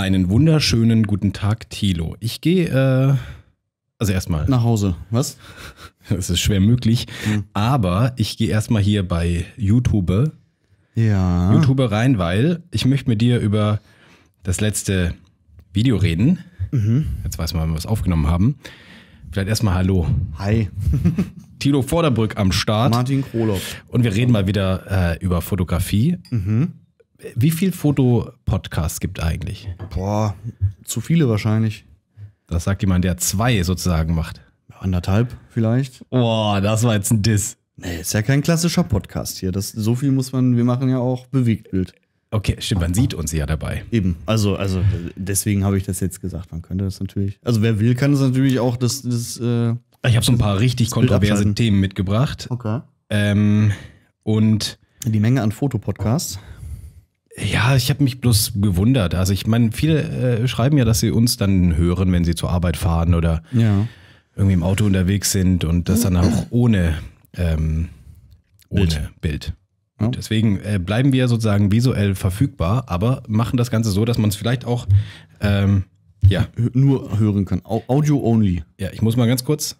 Einen wunderschönen guten Tag, Thilo. Ich gehe, äh, also erstmal. Nach Hause. Was? Das ist schwer möglich. Mhm. Aber ich gehe erstmal hier bei YouTube, ja. YouTube rein, weil ich möchte mit dir über das letzte Video reden. Mhm. Jetzt weiß man, wann wir es aufgenommen haben. Vielleicht erstmal Hallo. Hi. Tilo Vorderbrück am Start. Martin Kroloff. Und wir reden mal wieder äh, über Fotografie. Mhm wie viel Fotopodcasts gibt eigentlich? Boah, zu viele wahrscheinlich. Das sagt jemand, der zwei sozusagen macht. Anderthalb vielleicht. Boah, das war jetzt ein Diss. Nee, ist ja kein klassischer Podcast hier. Das, so viel muss man, wir machen ja auch Bewegtbild. Okay, stimmt, man sieht uns ja dabei. Eben, also, also deswegen habe ich das jetzt gesagt. Man könnte das natürlich, also wer will, kann das natürlich auch das. das äh, ich habe so ein paar richtig kontroverse Themen mitgebracht. Okay. Ähm, und. Die Menge an Fotopodcasts. Ja, ich habe mich bloß gewundert. Also ich meine, viele äh, schreiben ja, dass sie uns dann hören, wenn sie zur Arbeit fahren oder ja. irgendwie im Auto unterwegs sind und das dann auch ohne, ähm, ohne Bild. Bild. Ja. Deswegen äh, bleiben wir sozusagen visuell verfügbar, aber machen das Ganze so, dass man es vielleicht auch ähm, ja. nur hören kann. Audio only. Ja, ich muss mal ganz kurz.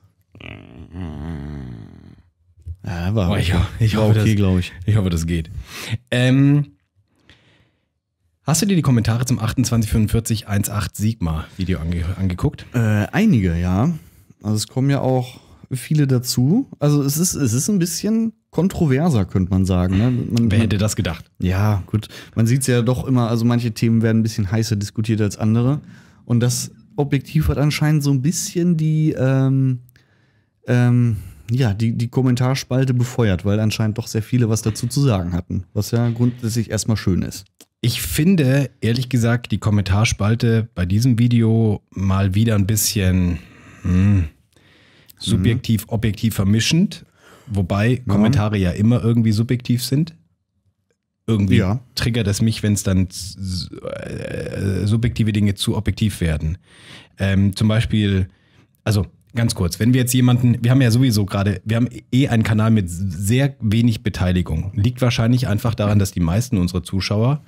Ja, war, oh, ich, ich war hoffe, okay, glaube ich. Ich hoffe, das geht. Ähm, Hast du dir die Kommentare zum 2845 18 Sigma Video ange angeguckt? Äh, einige, ja. Also es kommen ja auch viele dazu. Also es ist, es ist ein bisschen kontroverser, könnte man sagen. Ne? Man, Wer hätte das gedacht? Ja, gut. Man sieht es ja doch immer, also manche Themen werden ein bisschen heißer diskutiert als andere. Und das Objektiv hat anscheinend so ein bisschen die, ähm, ähm, ja, die, die Kommentarspalte befeuert, weil anscheinend doch sehr viele was dazu zu sagen hatten. Was ja grundsätzlich erstmal schön ist. Ich finde, ehrlich gesagt, die Kommentarspalte bei diesem Video mal wieder ein bisschen hm, subjektiv, mhm. objektiv vermischend. Wobei Kommentare ja. ja immer irgendwie subjektiv sind. Irgendwie ja. triggert es mich, wenn es dann äh, subjektive Dinge zu objektiv werden. Ähm, zum Beispiel, also ganz kurz, wenn wir jetzt jemanden, wir haben ja sowieso gerade, wir haben eh einen Kanal mit sehr wenig Beteiligung. Liegt wahrscheinlich einfach daran, dass die meisten unserer Zuschauer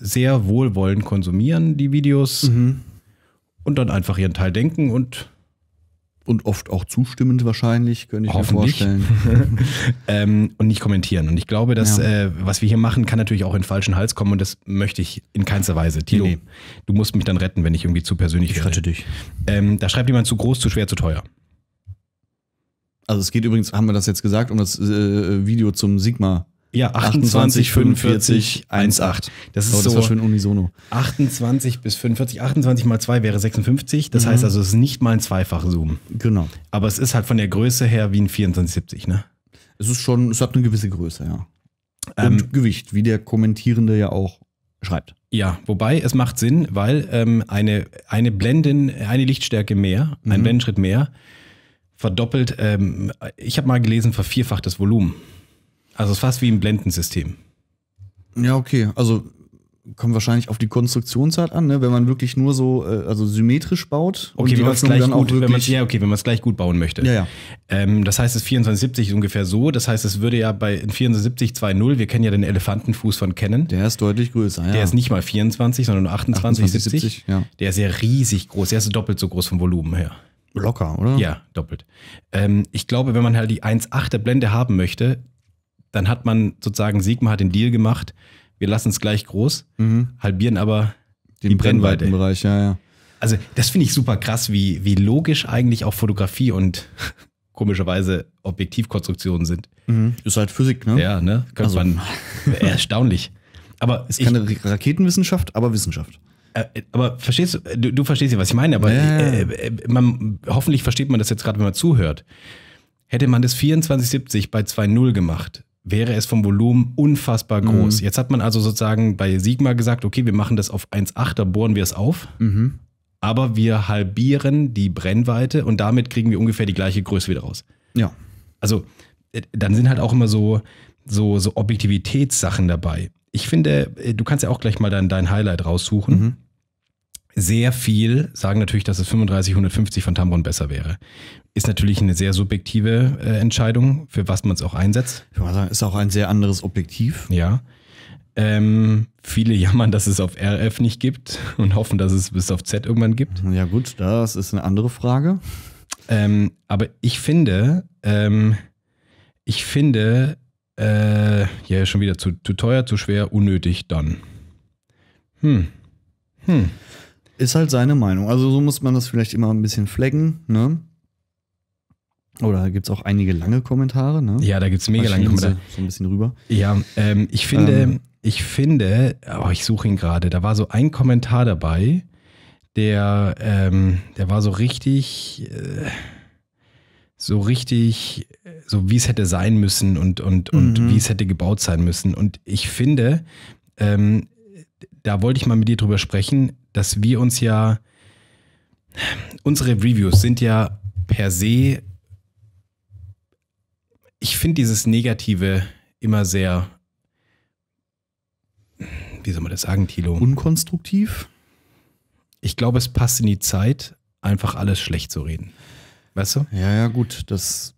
sehr wohlwollend konsumieren, die Videos. Mhm. Und dann einfach ihren Teil denken und. Und oft auch zustimmend wahrscheinlich, könnte ich mir vorstellen. ähm, und nicht kommentieren. Und ich glaube, dass, ja. äh, was wir hier machen, kann natürlich auch in falschen Hals kommen und das möchte ich in keinster Weise. Tilo, nee, nee. du musst mich dann retten, wenn ich irgendwie zu persönlich ich wäre. Ich rette dich. Ähm, da schreibt jemand zu groß, zu schwer, zu teuer. Also es geht übrigens, haben wir das jetzt gesagt, um das äh, Video zum Sigma ja, 28, 45, 18. Das ist oh, das so schön unisono. 28 bis 45, 28 mal 2 wäre 56. Das mhm. heißt also, es ist nicht mal ein Zweifach-Zoom. Genau. Aber es ist halt von der Größe her wie ein 2470, ne? Es ist schon, es hat eine gewisse Größe, ja. Und ähm, Gewicht, wie der Kommentierende ja auch schreibt. Ja, wobei es macht Sinn, weil ähm, eine, eine Blenden, eine Lichtstärke mehr, mhm. ein Blendenschritt mehr, verdoppelt, ähm, ich habe mal gelesen, vervierfacht das Volumen. Also es ist fast wie ein Blendensystem. Ja, okay. Also kommt wahrscheinlich auf die Konstruktionsart an, ne? wenn man wirklich nur so äh, also symmetrisch baut. Okay, wenn man es gleich gut, wenn man ja okay, wenn man es gleich gut bauen möchte. Ja, ja. Ähm, das heißt, es 2470 ist ungefähr so. Das heißt, es würde ja bei 2470 2.0, wir kennen ja den Elefantenfuß von Canon. Der ist deutlich größer. Ja. Der ist nicht mal 24, sondern 28, 28 70. 70 ja. Der ist ja riesig groß. Der ist doppelt so groß vom Volumen her. Locker, oder? Ja, doppelt. Ähm, ich glaube, wenn man halt die 1,8er Blende haben möchte, dann hat man sozusagen, Sigma hat den Deal gemacht, wir lassen es gleich groß, mhm. halbieren aber Den die Brennweite. Brennweitenbereich, ja, ja. Also das finde ich super krass, wie, wie logisch eigentlich auch Fotografie und komischerweise Objektivkonstruktionen sind. Mhm. Ist halt Physik, ne? Ja, ne? Könnte also. man, erstaunlich. Aber es ist ich, keine Raketenwissenschaft, aber Wissenschaft. Äh, aber verstehst äh, du, du verstehst ja, was ich meine, aber äh. Äh, man, hoffentlich versteht man das jetzt gerade, wenn man zuhört. Hätte man das 2470 bei 2.0 gemacht, wäre es vom Volumen unfassbar groß. Mhm. Jetzt hat man also sozusagen bei Sigma gesagt, okay, wir machen das auf 1,8, da bohren wir es auf. Mhm. Aber wir halbieren die Brennweite und damit kriegen wir ungefähr die gleiche Größe wieder raus. Ja. Also äh, dann sind halt auch immer so, so, so Objektivitätssachen dabei. Ich finde, äh, du kannst ja auch gleich mal dein, dein Highlight raussuchen. Mhm sehr viel sagen natürlich, dass es 35, 150 von Tamron besser wäre. Ist natürlich eine sehr subjektive äh, Entscheidung, für was man es auch einsetzt. Ich würde sagen, ist auch ein sehr anderes Objektiv. Ja. Ähm, viele jammern, dass es auf RF nicht gibt und hoffen, dass es bis auf Z irgendwann gibt. Ja, gut, das ist eine andere Frage. Ähm, aber ich finde, ähm, ich finde, äh, ja, schon wieder zu, zu teuer, zu schwer, unnötig, dann. Hm. Hm. Ist halt seine Meinung. Also so muss man das vielleicht immer ein bisschen flecken, ne? Oder gibt es auch einige lange Kommentare, ne? Ja, da gibt es mega lange Kommentare. So ein bisschen rüber. Ja, ähm, ich finde, ähm, ich finde, oh, ich suche ihn gerade, da war so ein Kommentar dabei, der, ähm, der war so richtig, äh, so richtig, so wie es hätte sein müssen und, und, und mhm. wie es hätte gebaut sein müssen. Und ich finde, ähm, da wollte ich mal mit dir drüber sprechen, dass wir uns ja, unsere Reviews sind ja per se, ich finde dieses Negative immer sehr, wie soll man das sagen, Thilo? Unkonstruktiv? Ich glaube, es passt in die Zeit, einfach alles schlecht zu reden. Weißt du? Ja, ja, gut, das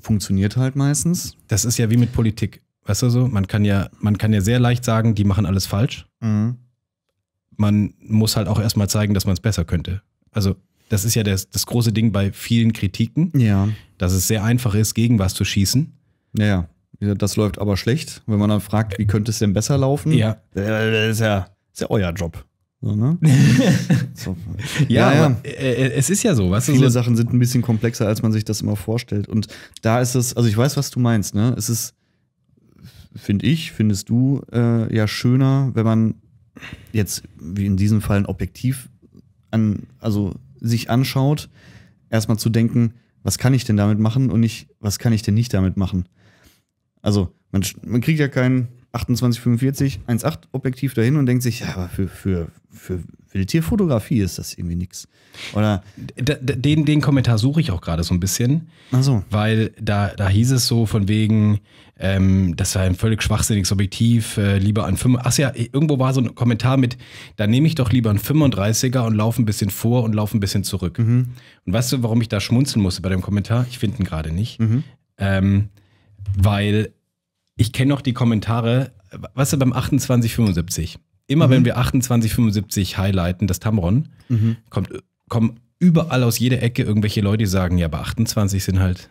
funktioniert halt meistens. Das ist ja wie mit Politik. Weißt du so? Man kann ja, man kann ja sehr leicht sagen, die machen alles falsch. Mhm man muss halt auch erstmal zeigen, dass man es besser könnte. Also das ist ja das, das, große Ding bei vielen Kritiken, ja. dass es sehr einfach ist, gegen was zu schießen. Ja, das läuft aber schlecht. Wenn man dann fragt, wie könnte es denn besser laufen? Ja. Äh, das ist ja, das ist ja euer Job. So, ne? so. Ja, ja, ja. Äh, es ist ja so, was? Viele so Sachen sind ein bisschen komplexer, als man sich das immer vorstellt. Und da ist es, also ich weiß, was du meinst, ne? Es ist, finde ich, findest du, äh, ja schöner, wenn man jetzt wie in diesem Fall ein Objektiv an, also sich anschaut, erstmal zu denken, was kann ich denn damit machen und nicht, was kann ich denn nicht damit machen. Also man, man kriegt ja kein 2845 1.8 Objektiv dahin und denkt sich, ja, aber für, für, für Wildtierfotografie ist das irgendwie nichts. Oder den, den Kommentar suche ich auch gerade so ein bisschen. Ach so. Weil da, da hieß es so von wegen, ähm, das war ein völlig schwachsinniges Objektiv. Äh, lieber an 5. Ach ja, irgendwo war so ein Kommentar mit, da nehme ich doch lieber einen 35er und laufe ein bisschen vor und laufe ein bisschen zurück. Mhm. Und weißt du, warum ich da schmunzeln musste bei dem Kommentar? Ich finde ihn gerade nicht. Mhm. Ähm, weil ich kenne noch die Kommentare, weißt du, beim 2875. Immer mhm. wenn wir 2875 highlighten, das Tamron, mhm. kommt, kommen überall aus jeder Ecke irgendwelche Leute, die sagen, ja, aber 28 sind halt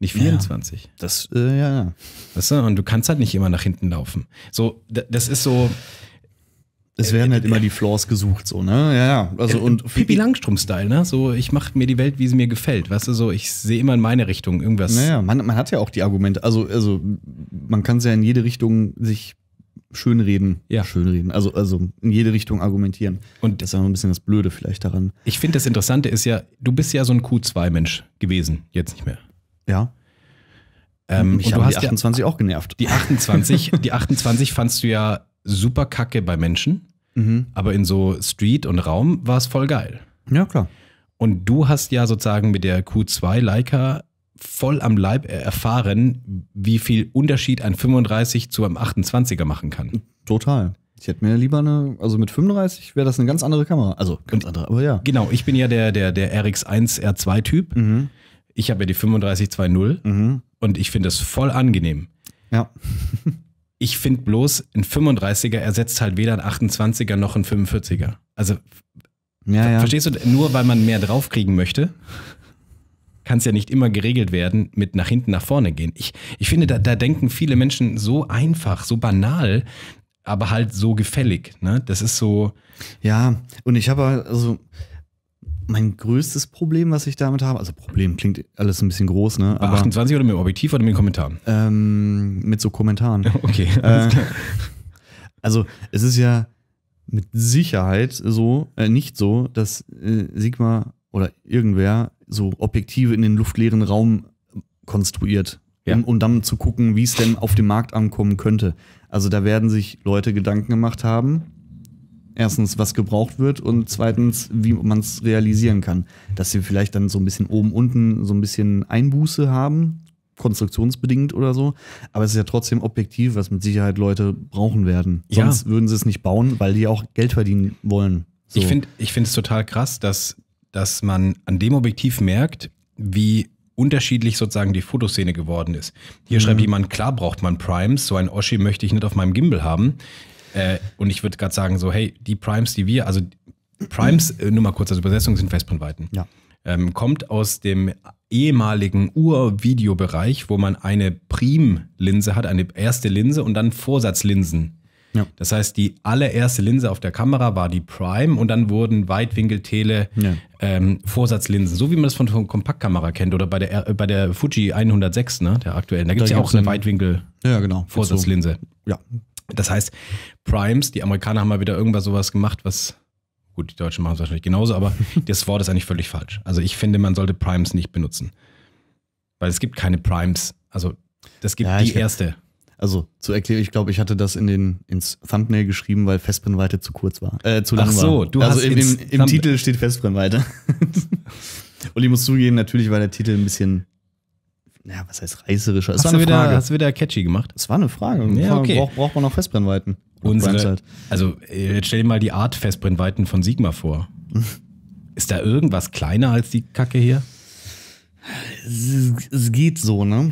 nicht 24. Ja, das, äh, ja, ja. Weißt du? Und du kannst halt nicht immer nach hinten laufen. So, das ist so. Es werden äh, halt äh, immer äh. die Floors gesucht, so, ne? Ja, ja. Also, und Pippi langstrom style ne? So, ich mache mir die Welt, wie sie mir gefällt. Weißt du, so, ich sehe immer in meine Richtung irgendwas. Naja, man, man hat ja auch die Argumente. Also, also man kann es ja in jede Richtung sich schönreden. Ja. Schönreden. Also, also in jede Richtung argumentieren. Und das ist ja ein bisschen das Blöde vielleicht daran. Ich finde, das Interessante ist ja, du bist ja so ein Q2-Mensch gewesen, jetzt nicht mehr. Ja. Ähm, Mich und die 28 ja, auch genervt. Die 28, die 28 fandst du ja super kacke bei Menschen, mhm. aber in so Street und Raum war es voll geil. Ja, klar. Und du hast ja sozusagen mit der Q2 Leica voll am Leib erfahren, wie viel Unterschied ein 35 zu einem 28er machen kann. Total. Ich hätte mir lieber eine, also mit 35 wäre das eine ganz andere Kamera. Also ganz und, andere, aber ja. Genau, ich bin ja der, der, der RX1 R2-Typ. Mhm. Ich habe ja die 3520 mhm. und ich finde das voll angenehm. Ja. ich finde bloß, ein 35er ersetzt halt weder ein 28er noch ein 45er. Also, ja, ja. verstehst du, nur weil man mehr draufkriegen möchte, kann es ja nicht immer geregelt werden mit nach hinten, nach vorne gehen. Ich, ich finde, da, da denken viele Menschen so einfach, so banal, aber halt so gefällig. Ne? Das ist so. Ja, und ich habe also, mein größtes Problem, was ich damit habe, also Problem klingt alles ein bisschen groß, ne? Bei Aber, 28 oder mit dem Objektiv oder mit den Kommentaren? Ähm, mit so Kommentaren. Okay. Äh, also es ist ja mit Sicherheit so, äh, nicht so, dass äh, Sigma oder irgendwer so Objektive in den luftleeren Raum ähm, konstruiert, ja. um, um dann zu gucken, wie es denn auf dem Markt ankommen könnte. Also da werden sich Leute Gedanken gemacht haben erstens, was gebraucht wird und zweitens, wie man es realisieren kann. Dass sie vielleicht dann so ein bisschen oben, unten so ein bisschen Einbuße haben, konstruktionsbedingt oder so. Aber es ist ja trotzdem objektiv, was mit Sicherheit Leute brauchen werden. Ja. Sonst würden sie es nicht bauen, weil die auch Geld verdienen wollen. So. Ich finde ich finde es total krass, dass, dass man an dem Objektiv merkt, wie unterschiedlich sozusagen die Fotoszene geworden ist. Hier mhm. schreibt jemand, klar braucht man Primes, so ein Oschi möchte ich nicht auf meinem Gimbal haben. Äh, und ich würde gerade sagen, so, hey, die Primes, die wir, also Primes, äh, nur mal kurz als Übersetzung, sind Festbrennweiten. Ja. Ähm, kommt aus dem ehemaligen Ur-Videobereich, wo man eine Prim-Linse hat, eine erste Linse und dann Vorsatzlinsen. Ja. Das heißt, die allererste Linse auf der Kamera war die Prime und dann wurden Weitwinkel-Tele ja. ähm, Vorsatzlinsen, so wie man das von, von Kompaktkamera kennt oder bei der, äh, bei der Fuji 106, ne, der aktuellen. Da gibt es ja auch eine Weitwinkel-Vorsatzlinse. Ja, genau. Das heißt, Primes, die Amerikaner haben mal wieder irgendwas sowas gemacht, was gut, die Deutschen machen es wahrscheinlich genauso, aber das Wort ist eigentlich völlig falsch. Also ich finde, man sollte Primes nicht benutzen. Weil es gibt keine Primes. Also das gibt ja, die erste. Also zu erklären, ich glaube, ich hatte das in den, ins Thumbnail geschrieben, weil Festbrennweite zu kurz war. Äh, zu lang Ach so, war. du also hast im, im, im Titel steht Festbrennweite. Und ich muss zugeben, natürlich war der Titel ein bisschen naja, was heißt reißerischer? Es hast, war eine wieder, Frage. hast du wieder catchy gemacht? Es war eine Frage. Ja, okay. Brauch, braucht man noch Festbrennweiten. Unsere, halt. Also äh, jetzt stell dir mal die Art Festbrennweiten von Sigma vor. Ist da irgendwas kleiner als die Kacke hier? Es geht so, ne?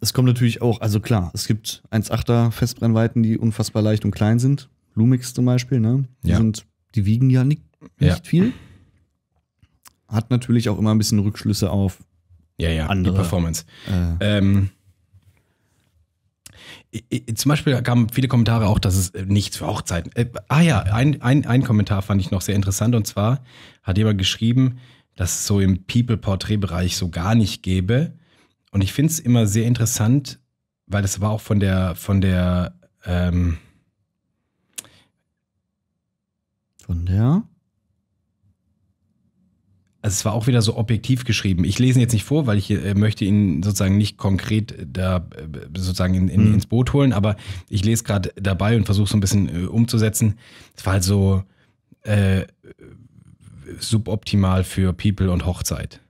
Es kommt natürlich auch, also klar, es gibt 1,8er Festbrennweiten, die unfassbar leicht und klein sind. Lumix zum Beispiel, ne? Die, ja. sind, die wiegen ja nicht, nicht ja. viel. Hat natürlich auch immer ein bisschen Rückschlüsse auf ja, ja, andere, die Performance. Äh, ähm, zum Beispiel kamen viele Kommentare auch, dass es äh, nichts für Hochzeiten. Äh, ah ja, ein, ein, ein Kommentar fand ich noch sehr interessant und zwar hat jemand geschrieben, dass es so im People-Portrait-Bereich so gar nicht gäbe. Und ich finde es immer sehr interessant, weil das war auch von der, von der, ähm, von der? also es war auch wieder so objektiv geschrieben. Ich lese ihn jetzt nicht vor, weil ich äh, möchte ihn sozusagen nicht konkret da äh, sozusagen in, in, mhm. ins Boot holen, aber ich lese gerade dabei und versuche so ein bisschen äh, umzusetzen. Es war halt so äh, suboptimal für People und Hochzeit.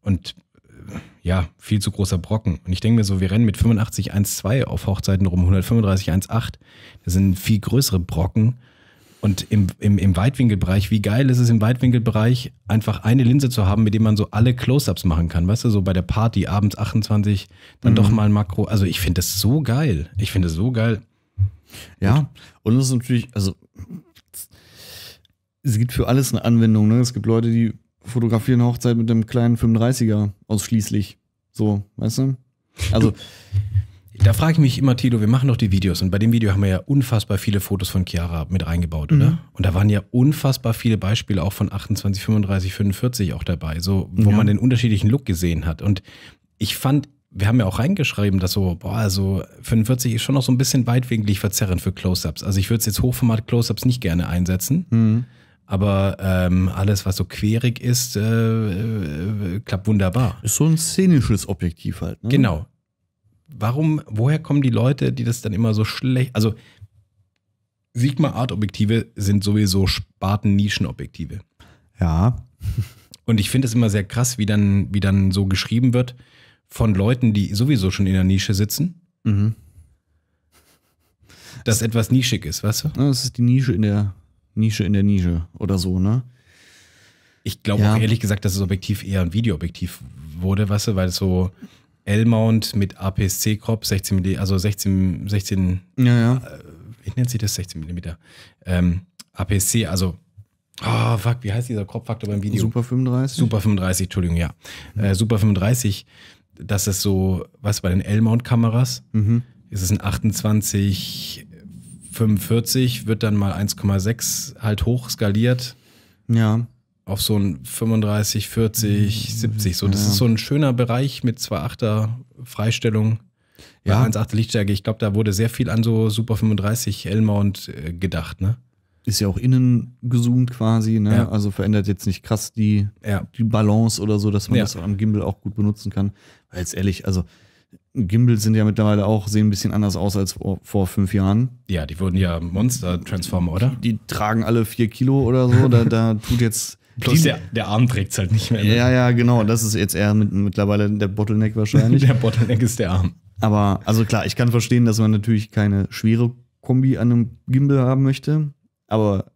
Und äh, ja, viel zu großer Brocken. Und ich denke mir so, wir rennen mit 85 1,2 auf Hochzeiten rum, 135 1,8. Das sind viel größere Brocken und im, im, im Weitwinkelbereich, wie geil ist es im Weitwinkelbereich, einfach eine Linse zu haben, mit dem man so alle Close-Ups machen kann. Weißt du, so bei der Party abends 28, dann mhm. doch mal ein Makro. Also ich finde das so geil. Ich finde das so geil. Ja, und es ist natürlich, also es gibt für alles eine Anwendung. Ne? Es gibt Leute, die fotografieren Hochzeit mit einem kleinen 35er ausschließlich. So, weißt du? Also da frage ich mich immer, Tilo, wir machen doch die Videos und bei dem Video haben wir ja unfassbar viele Fotos von Chiara mit reingebaut, oder? Mhm. Und da waren ja unfassbar viele Beispiele auch von 28, 35, 45 auch dabei, so wo ja. man den unterschiedlichen Look gesehen hat. Und ich fand, wir haben ja auch reingeschrieben, dass so, boah, also 45 ist schon noch so ein bisschen weitwinklig verzerrend für Close-Ups. Also ich würde es jetzt Hochformat-Close-Ups nicht gerne einsetzen. Mhm. Aber ähm, alles, was so querig ist, äh, äh, klappt wunderbar. Ist so ein szenisches Objektiv halt. Ne? Genau warum, woher kommen die Leute, die das dann immer so schlecht, also Sigma Art Objektive sind sowieso Sparten Nischen Objektive. Ja. Und ich finde es immer sehr krass, wie dann, wie dann so geschrieben wird von Leuten, die sowieso schon in der Nische sitzen. Mhm. Dass etwas nischig ist, weißt du? Das ist die Nische in der Nische in der Nische oder so, ne? Ich glaube ja. auch ehrlich gesagt, dass das Objektiv eher ein Videoobjektiv wurde, weißt du, weil es so, L-Mount mit APS-C-Crop, 16 mm, also 16, 16 ja, ja. Äh, wie nennt sich das? 16 mm. Ähm, APS-C, also oh, fuck, wie heißt dieser Crop-Faktor beim Video? Super 35? Super 35, Entschuldigung, ja. Mhm. Äh, Super 35, das ist so, was bei den L-Mount-Kameras mhm. ist es ein 28, 45, wird dann mal 1,6 halt hoch skaliert. Ja auf so ein 35, 40, 70. So, das ja. ist so ein schöner Bereich mit 2,8er Freistellung. Ja. 1,8 Lichtstärke. Ich glaube, da wurde sehr viel an so Super 35 L-Mount äh, gedacht, ne? Ist ja auch innen gesoomt quasi, ne? Ja. Also verändert jetzt nicht krass die, ja. die Balance oder so, dass man das am Gimbal auch gut benutzen kann. Weil jetzt ehrlich, also Gimbals sind ja mittlerweile auch, sehen ein bisschen anders aus als vor, vor fünf Jahren. Ja, die wurden ja Monster-Transformer, oder? Die, die, tragen alle vier Kilo oder so. da, da tut jetzt Plus der, der Arm trägt es halt nicht mehr. Ne? Ja, ja, genau. Das ist jetzt eher mit, mittlerweile der Bottleneck wahrscheinlich. der Bottleneck ist der Arm. Aber, also klar, ich kann verstehen, dass man natürlich keine schwere Kombi an einem Gimbal haben möchte, aber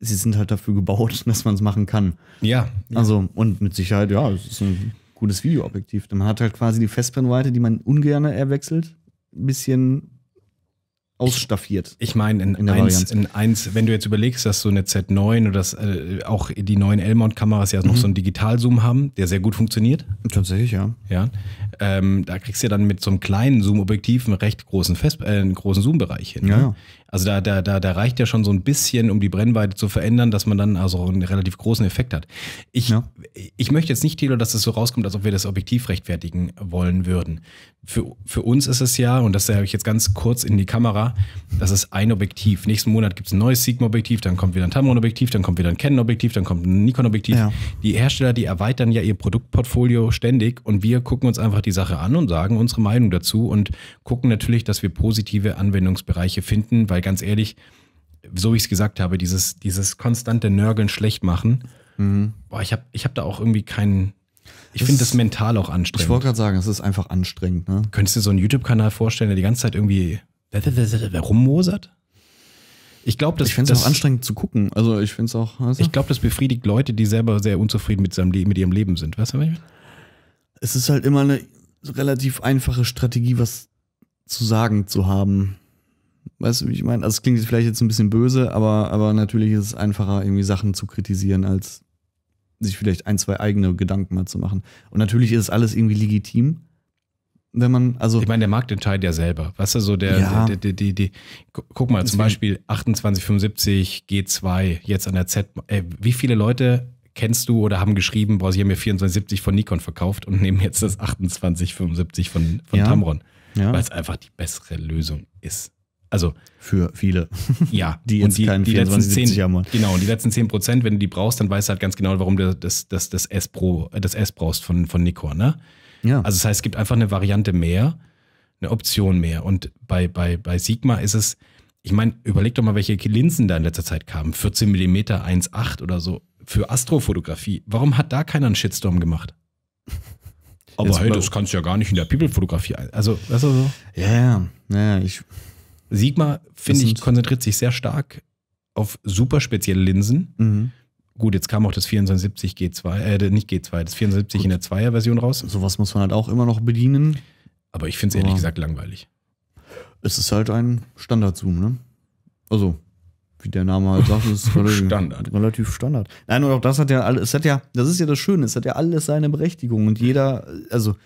sie sind halt dafür gebaut, dass man es machen kann. Ja, ja, Also, und mit Sicherheit, ja, es ist ein gutes Videoobjektiv. Man hat halt quasi die Festbrennweite, die man ungern erwechselt, ein bisschen ausstaffiert. Ich, ich meine, in, in, eins, in eins, wenn du jetzt überlegst, dass so eine Z9 oder das, äh, auch die neuen l mount kameras ja mhm. noch so einen Digitalzoom haben, der sehr gut funktioniert. Tatsächlich, ja. Ja ähm, da kriegst du ja dann mit so einem kleinen Zoom-Objektiv einen recht großen, Fest äh, einen großen Zoom-Bereich hin. Ja, ne? ja. Also da, da, da, da reicht ja schon so ein bisschen, um die Brennweite zu verändern, dass man dann also einen relativ großen Effekt hat. Ich, ja. ich möchte jetzt nicht, Thilo, dass es so rauskommt, als ob wir das Objektiv rechtfertigen wollen würden. Für, für uns ist es ja, und das sage ich jetzt ganz kurz in die Kamera, das ist ein Objektiv. Nächsten Monat gibt es ein neues Sigma-Objektiv, dann kommt wieder ein Tamron-Objektiv, dann kommt wieder ein Canon-Objektiv, dann kommt ein Nikon-Objektiv. Die Hersteller, die erweitern ja ihr Produktportfolio ständig und wir gucken uns einfach die die Sache an und sagen unsere Meinung dazu und gucken natürlich, dass wir positive Anwendungsbereiche finden, weil ganz ehrlich, so wie ich es gesagt habe, dieses, dieses konstante Nörgeln schlecht machen, mhm. boah, ich habe ich hab da auch irgendwie keinen. Ich finde das mental auch anstrengend. Ich wollte gerade sagen, es ist einfach anstrengend. Ne? Könntest du dir so einen YouTube-Kanal vorstellen, der die ganze Zeit irgendwie rummosert? Ich glaube, das. Ich finde es auch anstrengend zu gucken. Also ich finde es auch. Also ich glaube, das befriedigt Leute, die selber sehr unzufrieden mit, seinem mit ihrem Leben sind. Weißt du, was ich meine? Es ist halt immer eine relativ einfache Strategie, was zu sagen zu haben. Weißt du, wie ich meine? Also, es klingt vielleicht jetzt ein bisschen böse, aber, aber natürlich ist es einfacher, irgendwie Sachen zu kritisieren, als sich vielleicht ein, zwei eigene Gedanken mal zu machen. Und natürlich ist alles irgendwie legitim, wenn man, also. Ich meine, der Markt entscheidet ja selber. Weißt du, so der, ja. der, der, der, der, guck mal, zum Beispiel 2875 G2 jetzt an der Z. Ey, äh, wie viele Leute kennst du oder haben geschrieben, boah, sie haben mir 2470 von Nikon verkauft und nehmen jetzt das 2875 von, von ja. Tamron. Ja. Weil es einfach die bessere Lösung ist. Also für viele. Ja, die jetzt und die, keinen die letzten 10, haben. Genau, und die letzten 10 Prozent, wenn du die brauchst, dann weißt du halt ganz genau, warum du das, das, das, S, Pro, äh, das S brauchst von, von Nikon. Ne? Ja. Also das heißt, es gibt einfach eine Variante mehr, eine Option mehr. Und bei, bei, bei Sigma ist es, ich meine, überleg doch mal, welche Linsen da in letzter Zeit kamen. 14 mm 1,8 oder so. Für Astrofotografie. Warum hat da keiner einen Shitstorm gemacht? Aber Jetzt hey, das kannst du ja gar nicht in der People-Fotografie. Also, weißt du so? Ja, ja, Ich, Sigma, finde ich, konzentriert sich sehr stark auf super spezielle Linsen. Mhm. Gut, jetzt kam auch das 74 G2, äh, nicht G2, das 74 Gut. in der 2er-Version raus. Sowas muss man halt auch immer noch bedienen. Aber ich finde es ehrlich gesagt langweilig. Es ist halt ein Standard-Zoom, ne? Also, wie der Name halt sagt, ist relativ Standard. relativ Standard. Nein, und auch das hat ja alles, es hat ja, das ist ja das Schöne, es hat ja alles seine Berechtigung und jeder, also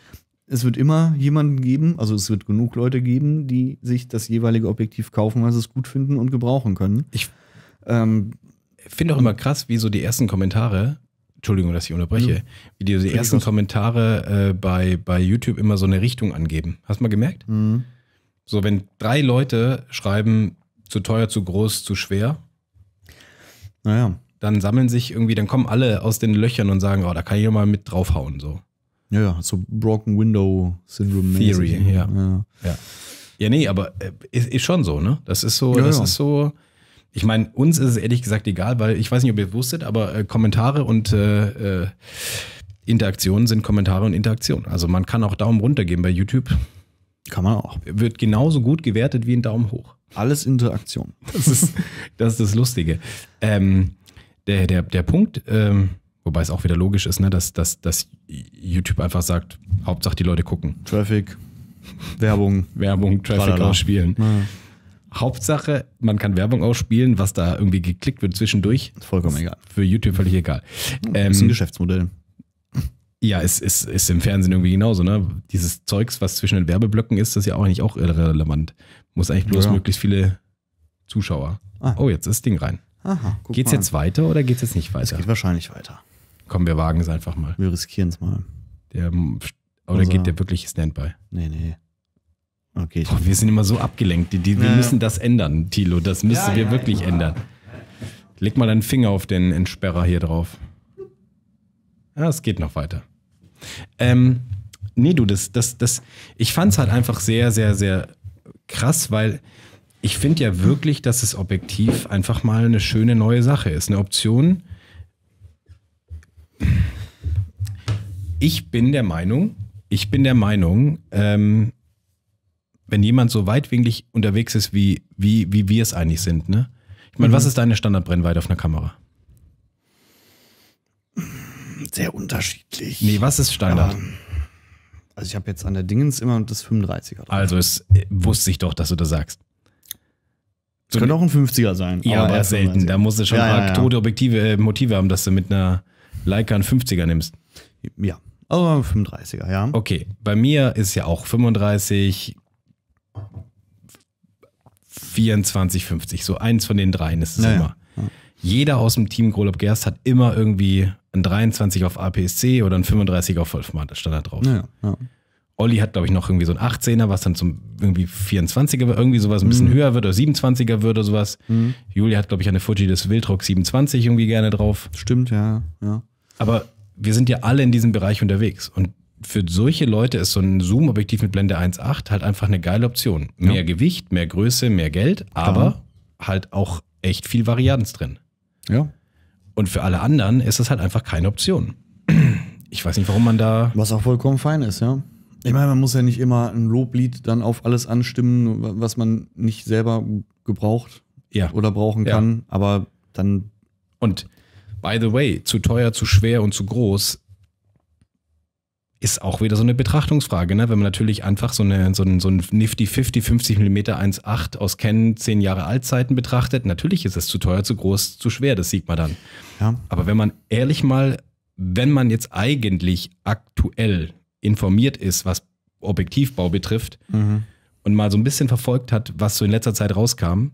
es wird immer jemanden geben, also es wird genug Leute geben, die sich das jeweilige Objektiv kaufen, weil sie es gut finden und gebrauchen können. Ich ähm, finde auch immer krass, wie so die ersten Kommentare, Entschuldigung, dass ich unterbreche, ja. wie die, so die ersten Kommentare äh, bei, bei YouTube immer so eine Richtung angeben. Hast du mal gemerkt? Mhm. So, wenn drei Leute schreiben, zu teuer, zu groß, zu schwer, naja. dann sammeln sich irgendwie, dann kommen alle aus den Löchern und sagen, oh, da kann ich mal mit draufhauen. So. Ja, so Broken Window Syndrome. Theory, ne? ja. ja. ja. Ja, nee, aber äh, ist, ist, schon so, ne? Das ist so, ja, das ja. ist so. Ich meine, uns ist es ehrlich gesagt egal, weil ich weiß nicht, ob ihr es wusstet, aber äh, Kommentare und äh, äh, Interaktionen sind Kommentare und Interaktionen. Also man kann auch Daumen runter geben bei YouTube. Kann man auch. Wird genauso gut gewertet wie ein Daumen hoch. Alles Interaktion. Das ist das, ist das Lustige. Ähm, der, der, der Punkt, ähm, wobei es auch wieder logisch ist, ne, dass, dass, dass YouTube einfach sagt, Hauptsache die Leute gucken. Traffic, Werbung. Werbung, Traffic Badala. ausspielen. Ja. Hauptsache, man kann Werbung ausspielen, was da irgendwie geklickt wird zwischendurch. Vollkommen egal. Für YouTube völlig egal. Ähm, das ist ein ähm, Geschäftsmodell. Ja, es ist, ist, ist, im Fernsehen irgendwie genauso, ne? Dieses Zeugs, was zwischen den Werbeblöcken ist, das ist ja auch eigentlich auch irrelevant. Muss eigentlich bloß ja. möglichst viele Zuschauer. Ah. Oh, jetzt ist das Ding rein. Aha, geht's jetzt weiter oder geht's jetzt nicht weiter? Es geht wahrscheinlich weiter. Komm, wir wagen es einfach mal. Wir riskieren es mal. Der, oder also, geht der wirklich Standby? Nee, nee. Okay. Boah, wir sind immer so abgelenkt. Die, die, wir müssen das ändern, Tilo. Das müssen ja, wir ja, wirklich ändern. Leg mal deinen Finger auf den Entsperrer hier drauf. Ja, es geht noch weiter. Ähm, nee, du, das, das, das, ich fand es halt einfach sehr, sehr, sehr krass, weil ich finde ja wirklich, dass es objektiv einfach mal eine schöne neue Sache ist. Eine Option. Ich bin der Meinung, ich bin der Meinung, ähm, wenn jemand so weitwinklig unterwegs ist, wie, wie, wie wir es eigentlich sind, ne? Ich meine, mhm. was ist deine Standardbrennweite auf einer Kamera? echt sehr unterschiedlich. Nee, was ist Standard? Ähm, also ich habe jetzt an der Dingens immer das 35er. Drauf. Also es äh, wusste ich doch, dass du das sagst. So könnte auch ein 50er sein. Ja, aber, aber selten. Da musst du schon ja, ja, ja. tote Objektive, äh, Motive haben, dass du mit einer Leica einen 50er nimmst. Ja, aber 35er, ja. Okay, bei mir ist ja auch 35, 24, 50. So eins von den dreien ist es immer. Jeder aus dem Team Grolob Gerst hat immer irgendwie ein 23 auf APS-C oder ein 35 auf Vollformat Standard drauf. Ja, ja. Olli hat, glaube ich, noch irgendwie so ein 18er, was dann zum irgendwie 24er, irgendwie sowas ein bisschen mhm. höher wird oder 27er wird oder sowas. Mhm. Julia hat, glaube ich, eine Fuji des Wildrock 27 irgendwie gerne drauf. Stimmt, ja, ja. Aber wir sind ja alle in diesem Bereich unterwegs und für solche Leute ist so ein Zoom-Objektiv mit Blende 1.8 halt einfach eine geile Option. Mehr ja. Gewicht, mehr Größe, mehr Geld, aber Klar. halt auch echt viel Varianz drin. Ja, und für alle anderen ist das halt einfach keine Option. Ich weiß nicht, warum man da. Was auch vollkommen fein ist, ja. Ich meine, man muss ja nicht immer ein Loblied dann auf alles anstimmen, was man nicht selber gebraucht ja. oder brauchen kann. Ja. Aber dann. Und by the way, zu teuer, zu schwer und zu groß ist auch wieder so eine Betrachtungsfrage, ne? wenn man natürlich einfach so, eine, so, einen, so einen Nifty 50, 50 mm 1.8 aus Canon 10 Jahre Altzeiten betrachtet, natürlich ist es zu teuer, zu groß, zu schwer, das sieht man dann. Ja. Aber wenn man ehrlich mal, wenn man jetzt eigentlich aktuell informiert ist, was Objektivbau betrifft mhm. und mal so ein bisschen verfolgt hat, was so in letzter Zeit rauskam,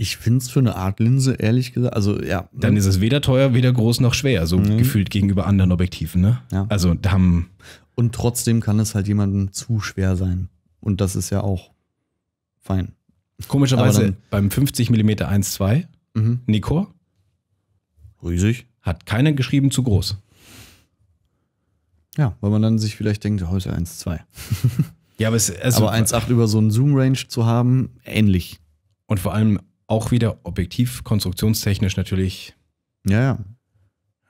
ich finde es für eine Art Linse, ehrlich gesagt, also ja. Ne? Dann ist es weder teuer, weder groß noch schwer, so mhm. gefühlt gegenüber anderen Objektiven, ne? Ja. Also da haben. Und trotzdem kann es halt jemandem zu schwer sein. Und das ist ja auch fein. Komischerweise beim 50 mm 1.2 mhm. Nikor. Riesig. Hat keiner geschrieben zu groß. Ja, weil man dann sich vielleicht denkt, heute 1.2. ja, aber, also, aber 1.8 über so einen Zoom-Range zu haben, ähnlich. Und vor allem auch wieder objektiv, konstruktionstechnisch natürlich. Ja, ja.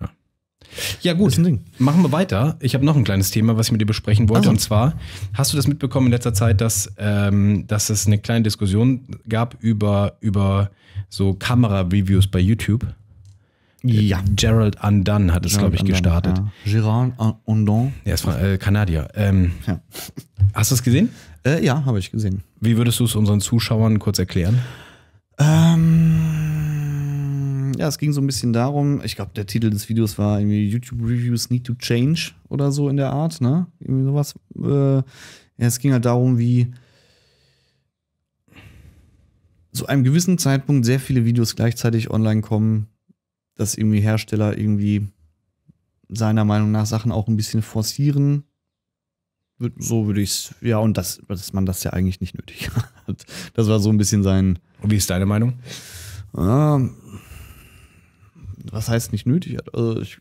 Ja, ja gut, machen wir weiter. Ich habe noch ein kleines Thema, was ich mit dir besprechen wollte. Also. Und zwar, hast du das mitbekommen in letzter Zeit, dass, ähm, dass es eine kleine Diskussion gab über, über so Kamera-Reviews bei YouTube? Ja. Gerald Undone hat es, glaube ich, Undone, gestartet. Ja. Gerald Undone. Er ist äh, Kanadier. Ähm, ja. Hast du es gesehen? Äh, ja, habe ich gesehen. Wie würdest du es unseren Zuschauern kurz erklären? Ähm, ja, es ging so ein bisschen darum, ich glaube, der Titel des Videos war irgendwie YouTube Reviews Need to Change oder so in der Art, ne? Irgendwie sowas. Äh, ja, es ging halt darum, wie zu einem gewissen Zeitpunkt sehr viele Videos gleichzeitig online kommen, dass irgendwie Hersteller irgendwie seiner Meinung nach Sachen auch ein bisschen forcieren. So würde ich es, ja, und das, dass man das ja eigentlich nicht nötig hat. Das war so ein bisschen sein, und wie ist deine Meinung? Ähm, was heißt nicht nötig? Also ich,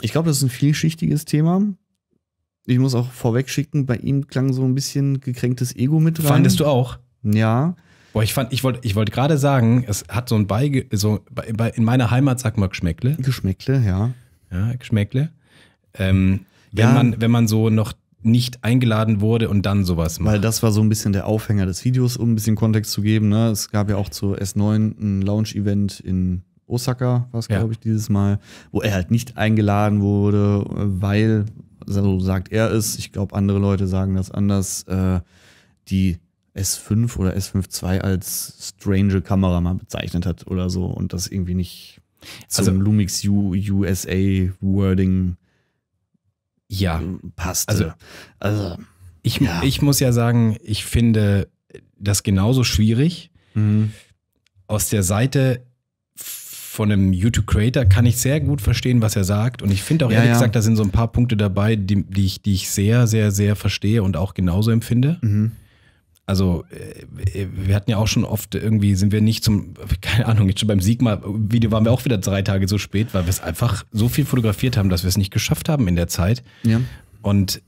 ich glaube, das ist ein vielschichtiges Thema. Ich muss auch vorweg schicken, bei ihm klang so ein bisschen gekränktes Ego mit rein. Fandest du auch? Ja. Boah, ich fand, ich wollte, ich wollte gerade sagen, es hat so ein Beige, so bei, bei, in meiner Heimat sagt man Geschmäckle. Geschmäckle, ja. Ja, Geschmäckle. Ähm, wenn ja. man, wenn man so noch nicht eingeladen wurde und dann sowas macht. Weil das war so ein bisschen der Aufhänger des Videos, um ein bisschen Kontext zu geben. Ne? Es gab ja auch zur S9 ein Launch-Event in Osaka, war es, ja. glaube ich, dieses Mal, wo er halt nicht eingeladen wurde, weil, so sagt er es, ich glaube, andere Leute sagen das anders, äh, die S5 oder S5-2 als strange Kamera mal bezeichnet hat oder so und das irgendwie nicht also zum also, Lumix U USA Wording ja. Ähm, passte. Also, also ich, ja. ich muss ja sagen, ich finde das genauso schwierig. Mhm. Aus der Seite von einem YouTube-Creator kann ich sehr gut verstehen, was er sagt. Und ich finde auch ja, ehrlich ja. gesagt, da sind so ein paar Punkte dabei, die, die, ich, die ich sehr, sehr, sehr verstehe und auch genauso empfinde. Mhm also äh, wir hatten ja auch schon oft irgendwie, sind wir nicht zum, keine Ahnung, jetzt schon beim Sigma-Video waren wir auch wieder drei Tage so spät, weil wir es einfach so viel fotografiert haben, dass wir es nicht geschafft haben in der Zeit. Ja. Und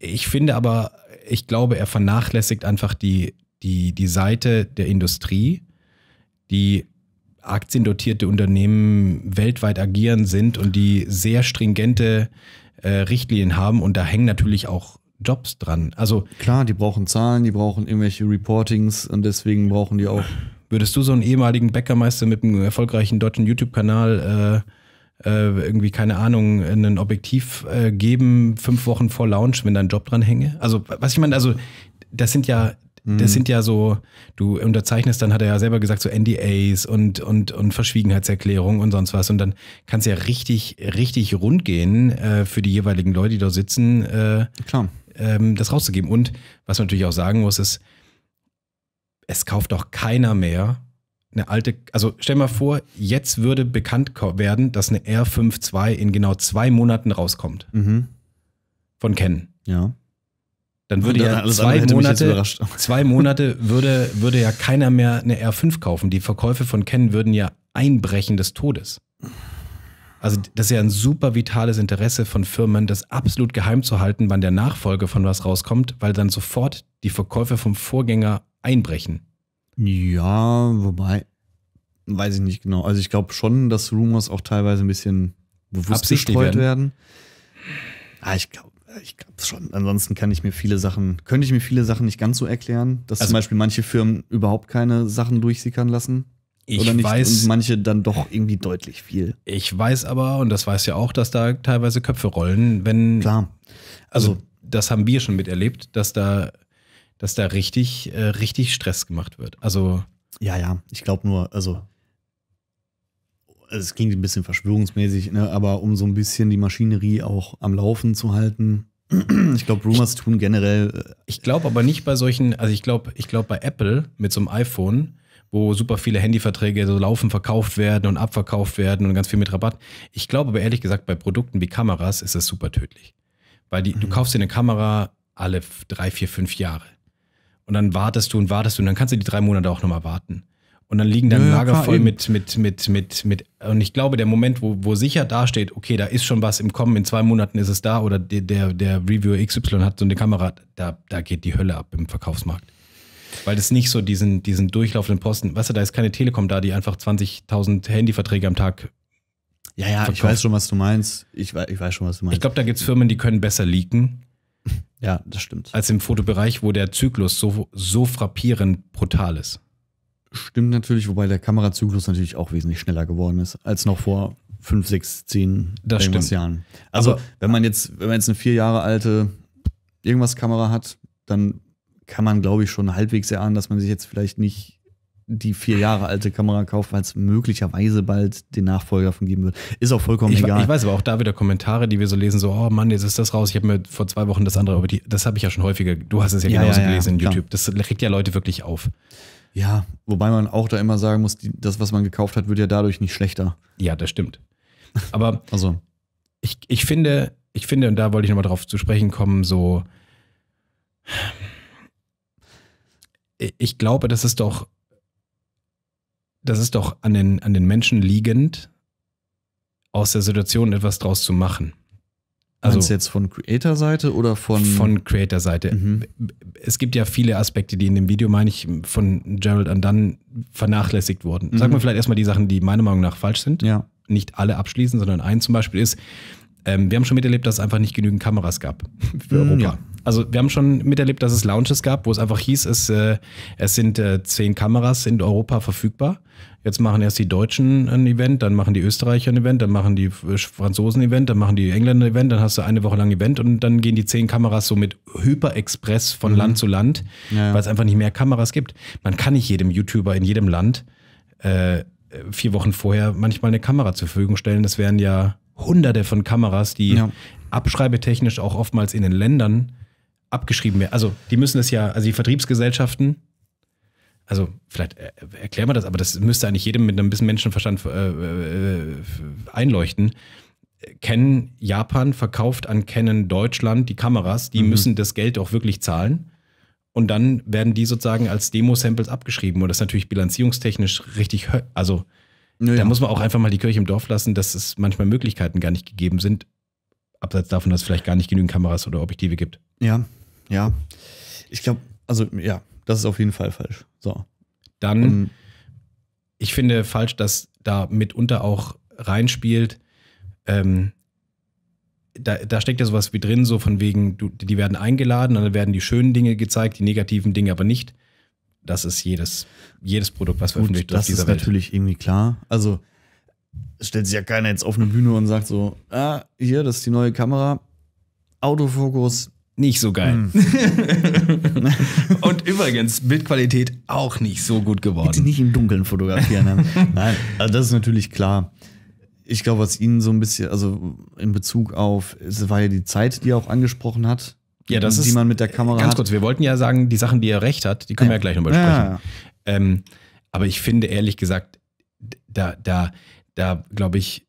ich finde aber, ich glaube, er vernachlässigt einfach die, die, die Seite der Industrie, die aktiendotierte Unternehmen weltweit agieren sind und die sehr stringente äh, Richtlinien haben. Und da hängen natürlich auch Jobs dran. Also klar, die brauchen Zahlen, die brauchen irgendwelche Reportings und deswegen brauchen die auch. Würdest du so einen ehemaligen Bäckermeister mit einem erfolgreichen deutschen YouTube-Kanal äh, äh irgendwie, keine Ahnung, ein Objektiv äh, geben, fünf Wochen vor Launch, wenn dein Job dran hänge? Also, was ich meine, also, das sind ja, das mhm. sind ja so, du unterzeichnest, dann hat er ja selber gesagt, so NDAs und, und, und Verschwiegenheitserklärungen und sonst was. Und dann kann es ja richtig, richtig rund gehen äh, für die jeweiligen Leute, die da sitzen. Äh, Klar ähm, das rauszugeben. Und was man natürlich auch sagen muss, ist, es kauft doch keiner mehr eine alte, also stell mal vor, jetzt würde bekannt werden, dass eine R52 5 in genau zwei Monaten rauskommt. Mhm. Von Ken. Ja. Dann würde ja zwei Monate, zwei Monate würde, würde ja keiner mehr eine R5 kaufen. Die Verkäufe von Ken würden ja einbrechen des Todes. Also das ist ja ein super vitales Interesse von Firmen, das absolut geheim zu halten, wann der Nachfolger von was rauskommt, weil dann sofort die Verkäufe vom Vorgänger einbrechen. Ja, wobei, weiß ich nicht genau. Also ich glaube schon, dass Rumors auch teilweise ein bisschen bewusst gestreut werden. werden. Ah, ich glaube ich glaube schon. Ansonsten kann ich mir viele Sachen, könnte ich mir viele Sachen nicht ganz so erklären, dass also, zum Beispiel manche Firmen überhaupt keine Sachen durchsickern lassen. Ich oder nicht weiß, und manche dann doch irgendwie deutlich viel. Ich weiß aber, und das weiß ja auch, dass da teilweise Köpfe rollen, wenn. Klar. Also, also das haben wir schon miterlebt, dass da, dass da richtig, äh, richtig Stress gemacht wird. Also. Ja, ja, ich glaube nur, also es klingt ein bisschen verschwörungsmäßig, ne? aber um so ein bisschen die Maschinerie auch am Laufen zu halten. Ich glaube, Rumors ich, tun generell. Äh, ich glaube aber nicht bei solchen, also ich glaube, ich glaube bei Apple mit so einem iPhone wo super viele Handyverträge so laufen, verkauft werden und abverkauft werden und ganz viel mit Rabatt. Ich glaube aber ehrlich gesagt, bei Produkten wie Kameras ist das super tödlich. Weil die, mhm. du kaufst dir eine Kamera alle drei, vier, fünf Jahre. Und dann wartest du und wartest du und dann kannst du die drei Monate auch nochmal warten. Und dann liegen dann ja, Lager klar, voll mit, mit, mit, mit, mit. Und ich glaube, der Moment, wo, wo sicher dasteht, okay, da ist schon was im Kommen, in zwei Monaten ist es da oder der, der, der Reviewer XY hat so eine Kamera, da, da geht die Hölle ab im Verkaufsmarkt. Weil das nicht so diesen, diesen durchlaufenden Posten, weißt du, da ist keine Telekom da, die einfach 20.000 Handyverträge am Tag ja, ja, verkauft. ich weiß schon, was du meinst. Ich, weiß, ich weiß schon, was du meinst. Ich glaube, da gibt es Firmen, die können besser leaken. Ja, das stimmt. Als im Fotobereich, wo der Zyklus so, so frappierend brutal ist. Stimmt natürlich, wobei der Kamerazyklus natürlich auch wesentlich schneller geworden ist, als noch vor fünf, sechs, zehn das irgendwas Jahren. Also, Aber, wenn man jetzt, wenn man jetzt eine vier Jahre alte irgendwas Kamera hat, dann kann man, glaube ich, schon halbwegs erahnen, dass man sich jetzt vielleicht nicht die vier Jahre alte Kamera kauft, weil es möglicherweise bald den Nachfolger von geben wird. Ist auch vollkommen ich, egal. Ich weiß aber auch da wieder Kommentare, die wir so lesen, so, oh Mann, jetzt ist das raus. Ich habe mir vor zwei Wochen das andere, aber die, das habe ich ja schon häufiger. Du hast es ja, ja genauso ja, ja, gelesen in YouTube. Das regt ja Leute wirklich auf. Ja, wobei man auch da immer sagen muss, die, das, was man gekauft hat, wird ja dadurch nicht schlechter. Ja, das stimmt. Aber also. ich, ich finde, ich finde, und da wollte ich nochmal drauf zu sprechen kommen, so ich glaube, das ist doch, das ist doch an den, an den Menschen liegend, aus der Situation etwas draus zu machen. Also Meinst du jetzt von Creator-Seite oder von. Von Creator-Seite. Mhm. Es gibt ja viele Aspekte, die in dem Video, meine ich, von Gerald und dann vernachlässigt wurden. Mhm. Sag mal vielleicht erstmal die Sachen, die meiner Meinung nach falsch sind. Ja. Nicht alle abschließen, sondern ein zum Beispiel ist, ähm, wir haben schon miterlebt, dass es einfach nicht genügend Kameras gab für mhm, Europa. Ja also wir haben schon miterlebt, dass es Launches gab, wo es einfach hieß, es, äh, es sind äh, zehn Kameras in Europa verfügbar. Jetzt machen erst die Deutschen ein Event, dann machen die Österreicher ein Event, dann machen die äh, Franzosen ein Event, dann machen die Engländer ein Event, dann hast du eine Woche lang ein Event und dann gehen die zehn Kameras so mit Hyperexpress von mhm. Land zu Land, ja. weil es einfach nicht mehr Kameras gibt. Man kann nicht jedem YouTuber in jedem Land äh, vier Wochen vorher manchmal eine Kamera zur Verfügung stellen. Das wären ja hunderte von Kameras, die ja. abschreibetechnisch auch oftmals in den Ländern abgeschrieben werden. Also die müssen es ja, also die Vertriebsgesellschaften, also vielleicht äh, erklären wir das, aber das müsste eigentlich jedem mit einem bisschen Menschenverstand äh, äh, äh einleuchten. Kennen Japan verkauft an Kennen Deutschland die Kameras, die mhm. müssen das Geld auch wirklich zahlen. Und dann werden die sozusagen als Demo-Samples abgeschrieben. Und das ist natürlich bilanzierungstechnisch richtig, also naja. da muss man auch einfach mal die Kirche im Dorf lassen, dass es manchmal Möglichkeiten gar nicht gegeben sind. Abseits davon, dass es vielleicht gar nicht genügend Kameras oder Objektive gibt. Ja, ja. Ich glaube, also ja, das ist auf jeden Fall falsch. So. Dann, Und, ich finde falsch, dass da mitunter auch reinspielt, ähm, da, da, steckt ja sowas wie drin, so von wegen, du, die werden eingeladen, dann werden die schönen Dinge gezeigt, die negativen Dinge aber nicht. Das ist jedes, jedes Produkt, was veröffentlicht wird. Das ist Welt. natürlich irgendwie klar. Also stellt sich ja keiner jetzt auf eine Bühne und sagt so, ah, hier, das ist die neue Kamera, Autofokus, nicht so geil. Mm. und übrigens, Bildqualität auch nicht so gut geworden. Bitte nicht im Dunkeln fotografieren. Ne? Nein, also das ist natürlich klar. Ich glaube, was Ihnen so ein bisschen, also in Bezug auf, es war ja die Zeit, die er auch angesprochen hat. Ja, das die ist, man mit der Kamera. Ganz kurz, wir wollten ja sagen, die Sachen, die er recht hat, die können ja. wir ja gleich nochmal sprechen. Ja. Ähm, aber ich finde ehrlich gesagt, da, da, da glaube ich,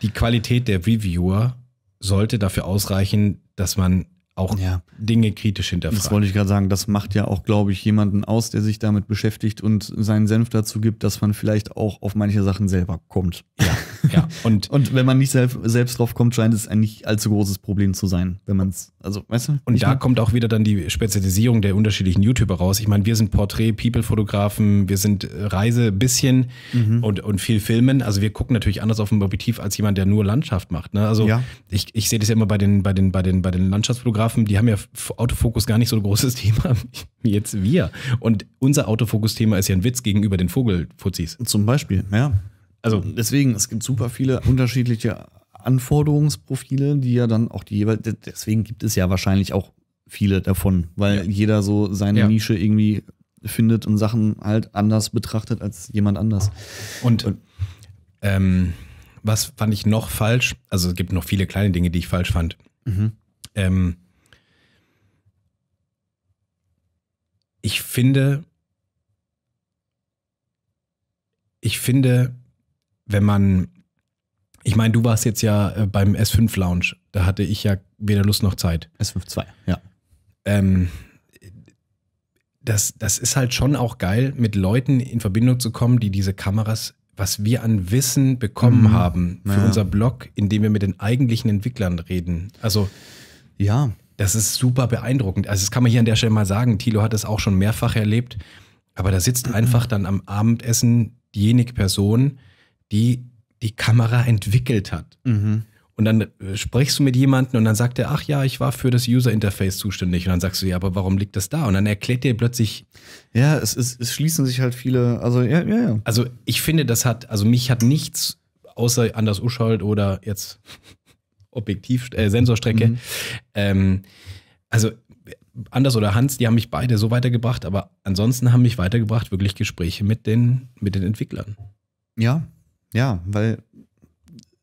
die Qualität der Reviewer sollte dafür ausreichen, dass man auch ja. Dinge kritisch hinterfragen. Das wollte ich gerade sagen. Das macht ja auch, glaube ich, jemanden aus, der sich damit beschäftigt und seinen Senf dazu gibt, dass man vielleicht auch auf manche Sachen selber kommt. Ja, ja. Und, und wenn man nicht selbst, selbst drauf kommt, scheint es ein nicht allzu großes Problem zu sein, wenn man es, also, weißt du? Und da meine? kommt auch wieder dann die Spezialisierung der unterschiedlichen YouTuber raus. Ich meine, wir sind Porträt, People-Fotografen, wir sind äh, Reise bisschen mhm. und, und viel Filmen. Also wir gucken natürlich anders auf dem Objektiv als jemand, der nur Landschaft macht. Ne? Also ja. ich, ich sehe das ja immer bei den, bei den, bei den, bei den Landschaftsfotografen Fotografen, die haben ja Autofokus gar nicht so ein großes Thema wie jetzt wir. Und unser Autofokus-Thema ist ja ein Witz gegenüber den Vogelfuzis. Zum Beispiel, ja. Also deswegen, es gibt super viele unterschiedliche Anforderungsprofile, die ja dann auch die jeweiligen, deswegen gibt es ja wahrscheinlich auch viele davon, weil ja. jeder so seine ja. Nische irgendwie findet und Sachen halt anders betrachtet als jemand anders. Und, und ähm, was fand ich noch falsch? Also es gibt noch viele kleine Dinge, die ich falsch fand. Mhm. Ähm, ich finde, ich finde, wenn man, ich meine, du warst jetzt ja äh, beim S5 Lounge, da hatte ich ja weder Lust noch Zeit. S5-2, ja. Ähm, das, das ist halt schon auch geil, mit Leuten in Verbindung zu kommen, die diese Kameras, was wir an Wissen bekommen mhm. haben für naja. unser Blog, indem wir mit den eigentlichen Entwicklern reden. Also ja, das ist super beeindruckend. Also, das kann man hier an der Stelle mal sagen. Thilo hat das auch schon mehrfach erlebt. Aber da sitzt mhm. einfach dann am Abendessen diejenige Person, die die Kamera entwickelt hat. Mhm. Und dann äh, sprichst du mit jemandem und dann sagt er, ach ja, ich war für das User Interface zuständig. Und dann sagst du, ja, aber warum liegt das da? Und dann erklärt dir plötzlich. Ja, es, es, es schließen sich halt viele, also ja, ja, ja. Also ich finde, das hat, also mich hat nichts außer Anders Uschold oder jetzt Objektiv, äh, Sensorstrecke. Mhm. Ähm, also Anders oder Hans, die haben mich beide so weitergebracht, aber ansonsten haben mich weitergebracht wirklich Gespräche mit den, mit den Entwicklern. Ja, ja, weil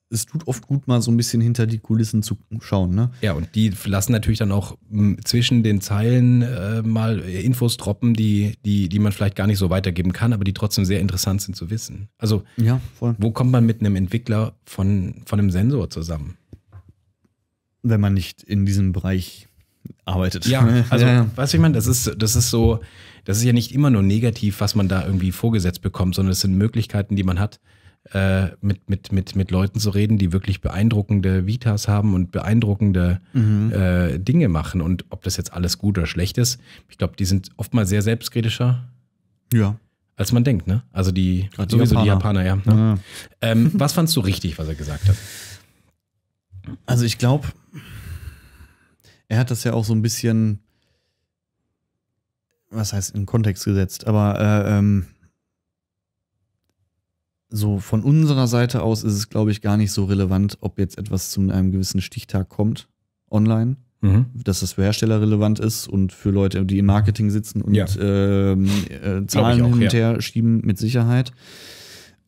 es tut oft gut, mal so ein bisschen hinter die Kulissen zu schauen. Ne? Ja, und die lassen natürlich dann auch zwischen den Zeilen äh, mal Infos droppen, die, die, die man vielleicht gar nicht so weitergeben kann, aber die trotzdem sehr interessant sind zu wissen. Also, ja, wo kommt man mit einem Entwickler von, von einem Sensor zusammen? wenn man nicht in diesem Bereich arbeitet. Ja, also ja, ja. was ich meine, das ist, das ist so, das ist ja nicht immer nur negativ, was man da irgendwie vorgesetzt bekommt, sondern es sind Möglichkeiten, die man hat, äh, mit, mit, mit, mit Leuten zu reden, die wirklich beeindruckende Vitas haben und beeindruckende mhm. äh, Dinge machen. Und ob das jetzt alles gut oder schlecht ist, ich glaube, die sind oftmals sehr selbstkritischer. Ja. Als man denkt, ne? Also die, Gerade sowieso die Japaner, die Japaner ja. Ne? ja. Ähm, was fandst du richtig, was er gesagt hat? Also ich glaube, er hat das ja auch so ein bisschen, was heißt, in Kontext gesetzt, aber äh, ähm, so von unserer Seite aus ist es, glaube ich, gar nicht so relevant, ob jetzt etwas zu einem gewissen Stichtag kommt online. Mhm. dass das für Hersteller relevant ist und für Leute, die im Marketing sitzen und ja. ähm, äh, Zahlen auch, hin und her ja. schieben, mit Sicherheit.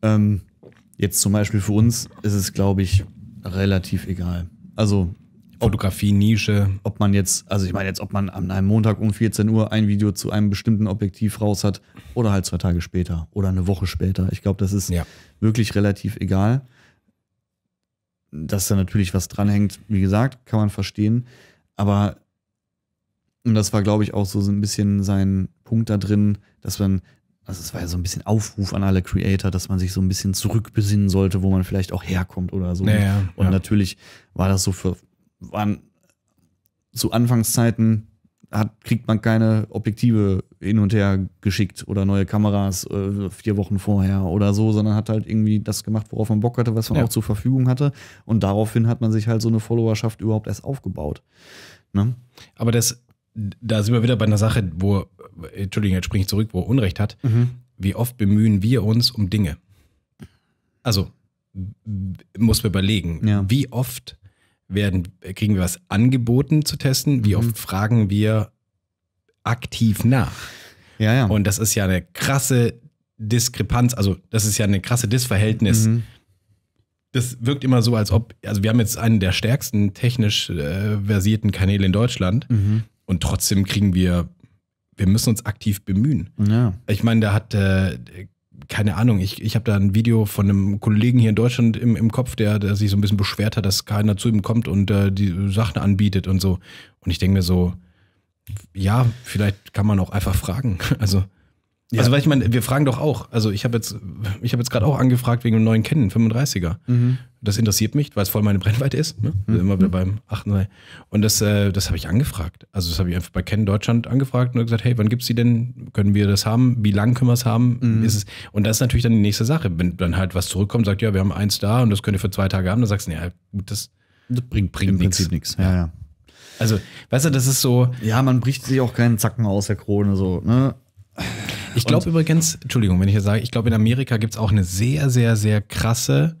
Ähm, jetzt zum Beispiel für uns ist es, glaube ich, relativ egal. Also Fotografie-Nische. Ob man jetzt, also ich meine jetzt, ob man an einem Montag um 14 Uhr ein Video zu einem bestimmten Objektiv raus hat oder halt zwei Tage später oder eine Woche später. Ich glaube, das ist ja. wirklich relativ egal. Dass da natürlich was dranhängt, wie gesagt, kann man verstehen. Aber und das war, glaube ich, auch so ein bisschen sein Punkt da drin, dass man also es war ja so ein bisschen Aufruf an alle Creator, dass man sich so ein bisschen zurückbesinnen sollte, wo man vielleicht auch herkommt oder so. Naja, ne? und ja. natürlich war das so für, waren zu Anfangszeiten hat, kriegt man keine Objektive hin und her geschickt oder neue Kameras äh, vier Wochen vorher oder so, sondern hat halt irgendwie das gemacht, worauf man Bock hatte, was man ja. auch zur Verfügung hatte. Und daraufhin hat man sich halt so eine Followerschaft überhaupt erst aufgebaut. Ne? Aber das, da sind wir wieder bei einer Sache, wo Entschuldigung, jetzt springe ich zurück, wo er Unrecht hat, mhm. wie oft bemühen wir uns um Dinge? Also, muss man überlegen, ja. wie oft werden, kriegen wir was angeboten zu testen, wie mhm. oft fragen wir aktiv nach? Ja, ja. Und das ist ja eine krasse Diskrepanz, also das ist ja eine krasse Disverhältnis. Mhm. Das wirkt immer so, als ob, also wir haben jetzt einen der stärksten technisch äh, versierten Kanäle in Deutschland mhm. und trotzdem kriegen wir wir müssen uns aktiv bemühen. Ja. Ich meine, da hat äh, keine Ahnung, ich, ich habe da ein Video von einem Kollegen hier in Deutschland im, im Kopf, der, der sich so ein bisschen beschwert hat, dass keiner zu ihm kommt und äh, die Sachen anbietet und so. Und ich denke mir so, ja, vielleicht kann man auch einfach fragen. Also ja. Also, weil ich meine, wir fragen doch auch. Also, ich habe jetzt, ich habe jetzt gerade auch angefragt wegen einem neuen Kennen, 35er. Mhm. Das interessiert mich, weil es voll meine Brennweite ist. Ne? Mhm. Immer wieder mhm. beim 8,9. Und das, äh, das habe ich angefragt. Also, das habe ich einfach bei Kennen Deutschland angefragt und gesagt, hey, wann gibt's die denn? Können wir das haben? Wie lang können wir es haben? Mhm. Ist es? Und das ist natürlich dann die nächste Sache. Wenn dann halt was zurückkommt, sagt, ja, wir haben eins da und das könnt ihr für zwei Tage haben, dann sagst du, ja, gut, das, das bringt, bringt im Prinzip nichts. Ja, ja. Also, weißt du, das ist so. Ja, man bricht sich auch keinen Zacken aus der Krone, so, ne? Ich glaube übrigens, Entschuldigung, wenn ich jetzt sage, ich glaube, in Amerika gibt es auch eine sehr, sehr, sehr krasse.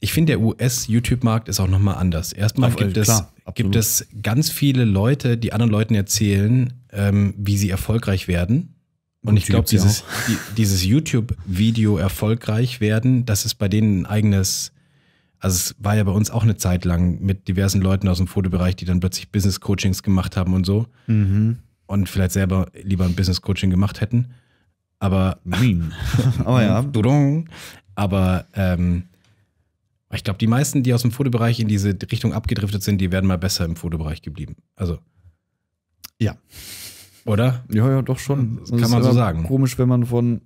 Ich finde, der US-YouTube-Markt ist auch nochmal anders. Erstmal Auf, gibt, es, klar, gibt es ganz viele Leute, die anderen Leuten erzählen, ähm, wie sie erfolgreich werden. Und, Und ich glaube, dieses, dieses YouTube-Video erfolgreich werden, das ist bei denen ein eigenes. Also es war ja bei uns auch eine Zeit lang mit diversen Leuten aus dem Fotobereich, die dann plötzlich Business-Coachings gemacht haben und so. Mhm und vielleicht selber lieber ein Business Coaching gemacht hätten. Aber. oh ja. Aber ähm, ich glaube, die meisten, die aus dem Fotobereich in diese Richtung abgedriftet sind, die werden mal besser im Fotobereich geblieben. Also. Ja. Oder? Ja, ja, doch schon. Das das kann man so sagen. Komisch, wenn man von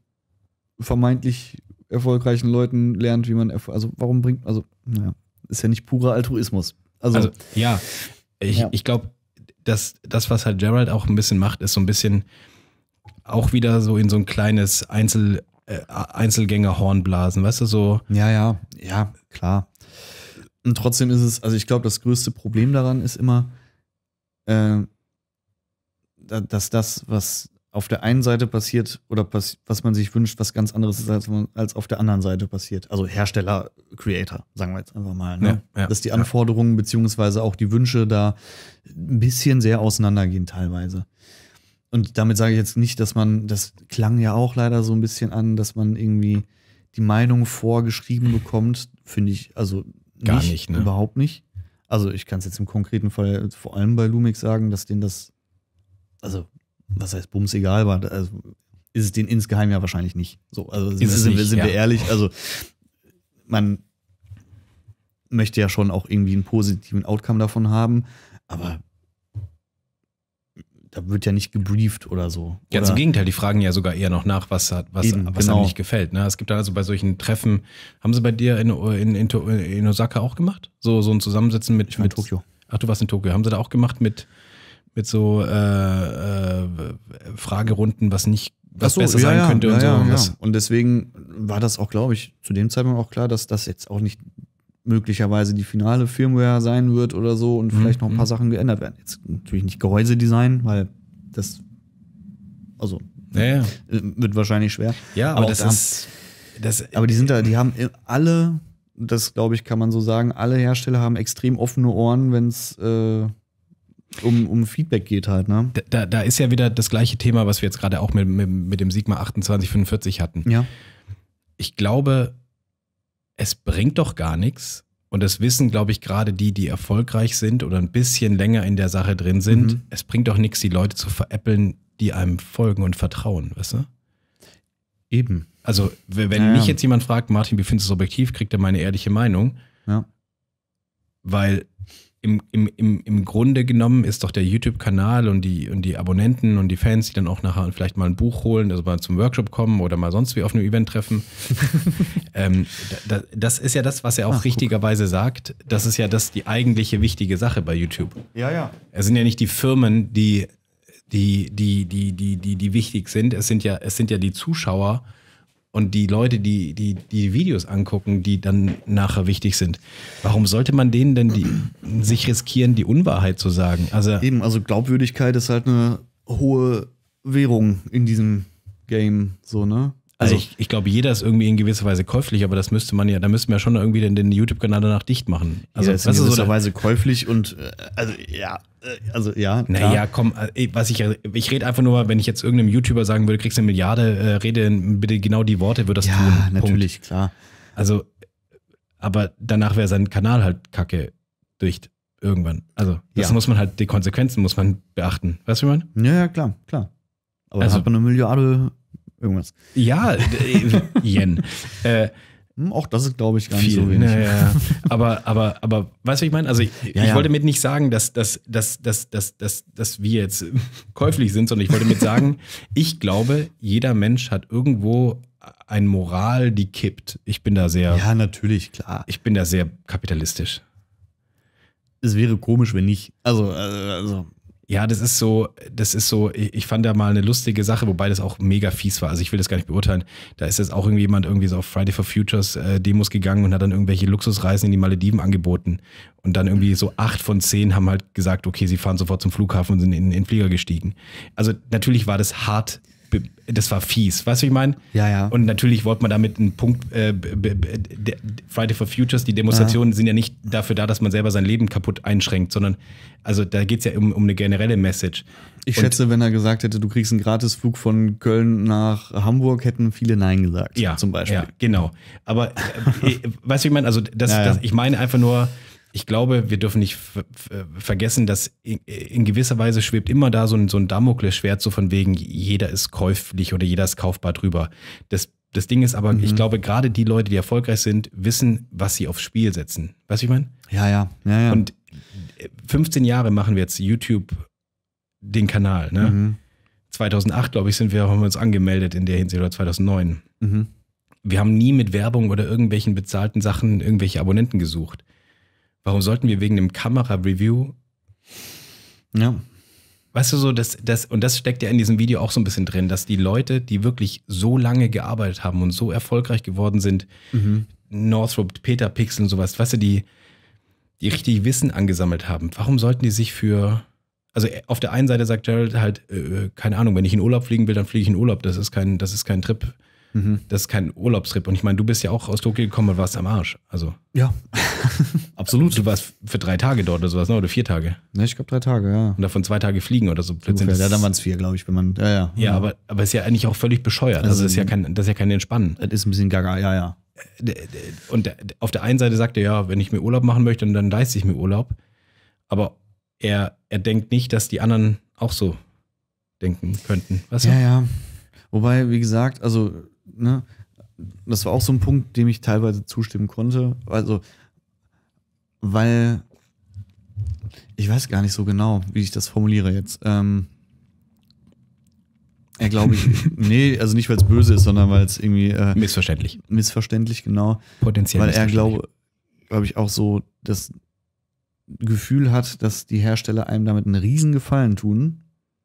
vermeintlich erfolgreichen Leuten lernt, wie man. Also, warum bringt. Also, naja, ist ja nicht purer Altruismus. Also, also ja. Ich, ja. ich glaube, das, das, was halt Gerald auch ein bisschen macht, ist so ein bisschen auch wieder so in so ein kleines Einzel, äh, einzelgänger blasen, weißt du, so. Ja, ja, ja, klar. Und trotzdem ist es, also ich glaube, das größte Problem daran ist immer, äh, dass das, was auf der einen Seite passiert oder pass was man sich wünscht, was ganz anderes ist, als, als auf der anderen Seite passiert. Also Hersteller, Creator, sagen wir jetzt einfach mal. Ne? Ja, ja, Dass die Anforderungen ja. beziehungsweise auch die Wünsche da ein bisschen sehr auseinandergehen teilweise. Und damit sage ich jetzt nicht, dass man, das klang ja auch leider so ein bisschen an, dass man irgendwie die Meinung vorgeschrieben bekommt, finde ich, also nicht, nicht, ne? überhaupt nicht. Also ich kann es jetzt im konkreten Fall vor allem bei Lumix sagen, dass denen das, also was heißt Bums egal war, also ist es den insgeheim ja wahrscheinlich nicht. So, also sind, sind, nicht, wir, sind ja. wir ehrlich, also man möchte ja schon auch irgendwie einen positiven Outcome davon haben, aber da wird ja nicht gebrieft oder so. Ganz also oder? im Gegenteil, die fragen ja sogar eher noch nach, was hat, was, Eben, was genau. einem nicht gefällt. Ne? Es gibt dann also bei solchen Treffen, haben sie bei dir in, in, in, in Osaka auch gemacht? So, so ein Zusammensetzen mit. Ich war mit, in Tokio. Ach, du warst in Tokio. Haben sie da auch gemacht mit mit so äh, äh, Fragerunden, was nicht was so, besser ja, sein könnte ja, und ja, so. Ja. Genau. Und deswegen war das auch, glaube ich, zu dem Zeitpunkt auch klar, dass das jetzt auch nicht möglicherweise die finale Firmware sein wird oder so und vielleicht noch ein paar mhm, Sachen geändert werden. Jetzt natürlich nicht Gehäusedesign, weil das also ja, wird wahrscheinlich schwer. Ja, aber, aber das da, ist das, aber die sind da, die haben alle, das glaube ich, kann man so sagen, alle Hersteller haben extrem offene Ohren, wenn es äh, um, um Feedback geht halt. Ne? Da, da ist ja wieder das gleiche Thema, was wir jetzt gerade auch mit, mit, mit dem Sigma 2845 hatten. Ja. Ich glaube, es bringt doch gar nichts. Und das wissen, glaube ich, gerade die, die erfolgreich sind oder ein bisschen länger in der Sache drin sind. Mhm. Es bringt doch nichts, die Leute zu veräppeln, die einem folgen und vertrauen, weißt du? Eben. Also, wenn ja, mich jetzt jemand fragt, Martin, wie findest du es objektiv, kriegt er meine ehrliche Meinung. Ja. Weil im, im, im, im Grunde genommen ist doch der YouTube-Kanal und die, und die Abonnenten und die Fans, die dann auch nachher vielleicht mal ein Buch holen, also mal zum Workshop kommen oder mal sonst wie auf einem Event treffen. ähm, da, das ist ja das, was er auch Ach, richtigerweise guck. sagt. Das ist ja das die eigentliche wichtige Sache bei YouTube. Ja, ja. Es sind ja nicht die Firmen, die, die, die, die, die, die, die wichtig sind. Es sind ja, es sind ja die Zuschauer, und die Leute, die, die die Videos angucken, die dann nachher wichtig sind. Warum sollte man denen denn die, sich riskieren, die Unwahrheit zu sagen? Also eben, also Glaubwürdigkeit ist halt eine hohe Währung in diesem Game, so ne? Also, also ich, ich glaube, jeder ist irgendwie in gewisser Weise käuflich, aber das müsste man ja, da müssten wir ja schon irgendwie den, den YouTube-Kanal danach dicht machen. Also ja, ist in gewisser so Weise käuflich und äh, also ja, äh, also ja. Naja, komm, äh, was ich, ich rede einfach nur, wenn ich jetzt irgendeinem YouTuber sagen würde, kriegst du eine Milliarde, äh, rede bitte genau die Worte, würde das ja, tun. Ja, natürlich, Punkt. klar. Also, aber danach wäre sein Kanal halt kacke durch irgendwann. Also, das ja. muss man halt, die Konsequenzen muss man beachten. Weißt du, wie man? Ja, ja, klar, klar. Aber also, hat man eine Milliarde irgendwas. Ja, äh, Yen. äh, hm, auch das ist, glaube ich, gar nicht Viel. so wenig. Ja, ja. aber, aber, aber, weißt du, ich meine? Also, ich, ja, ich wollte mit nicht sagen, dass, dass, dass, dass, dass, dass, dass wir jetzt käuflich sind, sondern ich wollte mit sagen, ich glaube, jeder Mensch hat irgendwo ein Moral, die kippt. Ich bin da sehr. Ja, natürlich, klar. Ich bin da sehr kapitalistisch. Es wäre komisch, wenn nicht. Also, äh, also ja, das ist so, das ist so, ich fand da mal eine lustige Sache, wobei das auch mega fies war. Also ich will das gar nicht beurteilen. Da ist jetzt auch irgendjemand irgendwie so auf Friday for Futures äh, Demos gegangen und hat dann irgendwelche Luxusreisen in die Malediven angeboten. Und dann irgendwie so acht von zehn haben halt gesagt, okay, sie fahren sofort zum Flughafen und sind in, in den Flieger gestiegen. Also natürlich war das hart das war fies, weißt du, ich meine? Ja, ja. Und natürlich wollte man damit einen Punkt, äh, Friday for Futures, die Demonstrationen ja. sind ja nicht dafür da, dass man selber sein Leben kaputt einschränkt, sondern, also da geht es ja um, um, eine generelle Message. Ich Und schätze, wenn er gesagt hätte, du kriegst einen Gratisflug von Köln nach Hamburg, hätten viele Nein gesagt, ja, zum Beispiel. Ja, genau. Aber, äh, weißt du, ich meine, also das, das, ich meine einfach nur, ich glaube, wir dürfen nicht vergessen, dass in, in, gewisser Weise schwebt immer da so ein, so ein Damoklesschwert, so von wegen, jeder ist käuflich oder jeder ist kaufbar drüber. Das, das Ding ist aber, mhm. ich glaube, gerade die Leute, die erfolgreich sind, wissen, was sie aufs Spiel setzen. Weißt du, ich meine? Ja, ja, ja, ja. Und 15 äh, Jahre machen wir jetzt YouTube den Kanal, ne? Mhm. 2008, glaube ich, sind wir, haben wir uns angemeldet in der Hinsicht oder 2009. Mhm. Wir haben nie mit Werbung oder irgendwelchen bezahlten Sachen irgendwelche Abonnenten gesucht. Warum sollten wir wegen einem Kamera-Review? Ja. Weißt du so, das, das, und das steckt ja in diesem Video auch so ein bisschen drin, dass die Leute, die wirklich so lange gearbeitet haben und so erfolgreich geworden sind, mhm. Northrop, Peter Pixel und sowas, weißt du, die, die richtig Wissen angesammelt haben, warum sollten die sich für. Also äh, auf der einen Seite sagt Gerald halt, äh, äh, keine Ahnung, wenn ich in Urlaub fliegen will, dann fliege ich in Urlaub. Das ist kein, das ist kein Trip Mhm. Das ist kein Urlaubstrip. Und ich meine, du bist ja auch aus Tokio gekommen und warst am Arsch. Also. Ja. absolut. Du warst für drei Tage dort oder sowas, ne? Oder vier Tage. Ne, ich glaube drei Tage, ja. Und davon zwei Tage fliegen oder so. Ungefähr, ja, dann waren es vier, glaube ich, wenn man. Ja, ja. Ja, aber, aber ist ja eigentlich auch völlig bescheuert. Also, also ist ja kein, das ist ja kein Entspannen. Das ist ein bisschen gaga, ja, ja. Äh, und auf der einen Seite sagt er, ja, wenn ich mir Urlaub machen möchte, dann leiste ich mir Urlaub. Aber er, er denkt nicht, dass die anderen auch so denken könnten. Weißt du? Ja, ja. Wobei, wie gesagt, also ne, das war auch so ein Punkt, dem ich teilweise zustimmen konnte. Also, weil ich weiß gar nicht so genau, wie ich das formuliere jetzt. Ähm, er glaube ich, nee, also nicht, weil es böse ist, sondern weil es irgendwie. Äh, missverständlich. Missverständlich, genau. Potenziell. Weil er glaube, glaube ich, auch so das Gefühl hat, dass die Hersteller einem damit einen riesen Gefallen tun,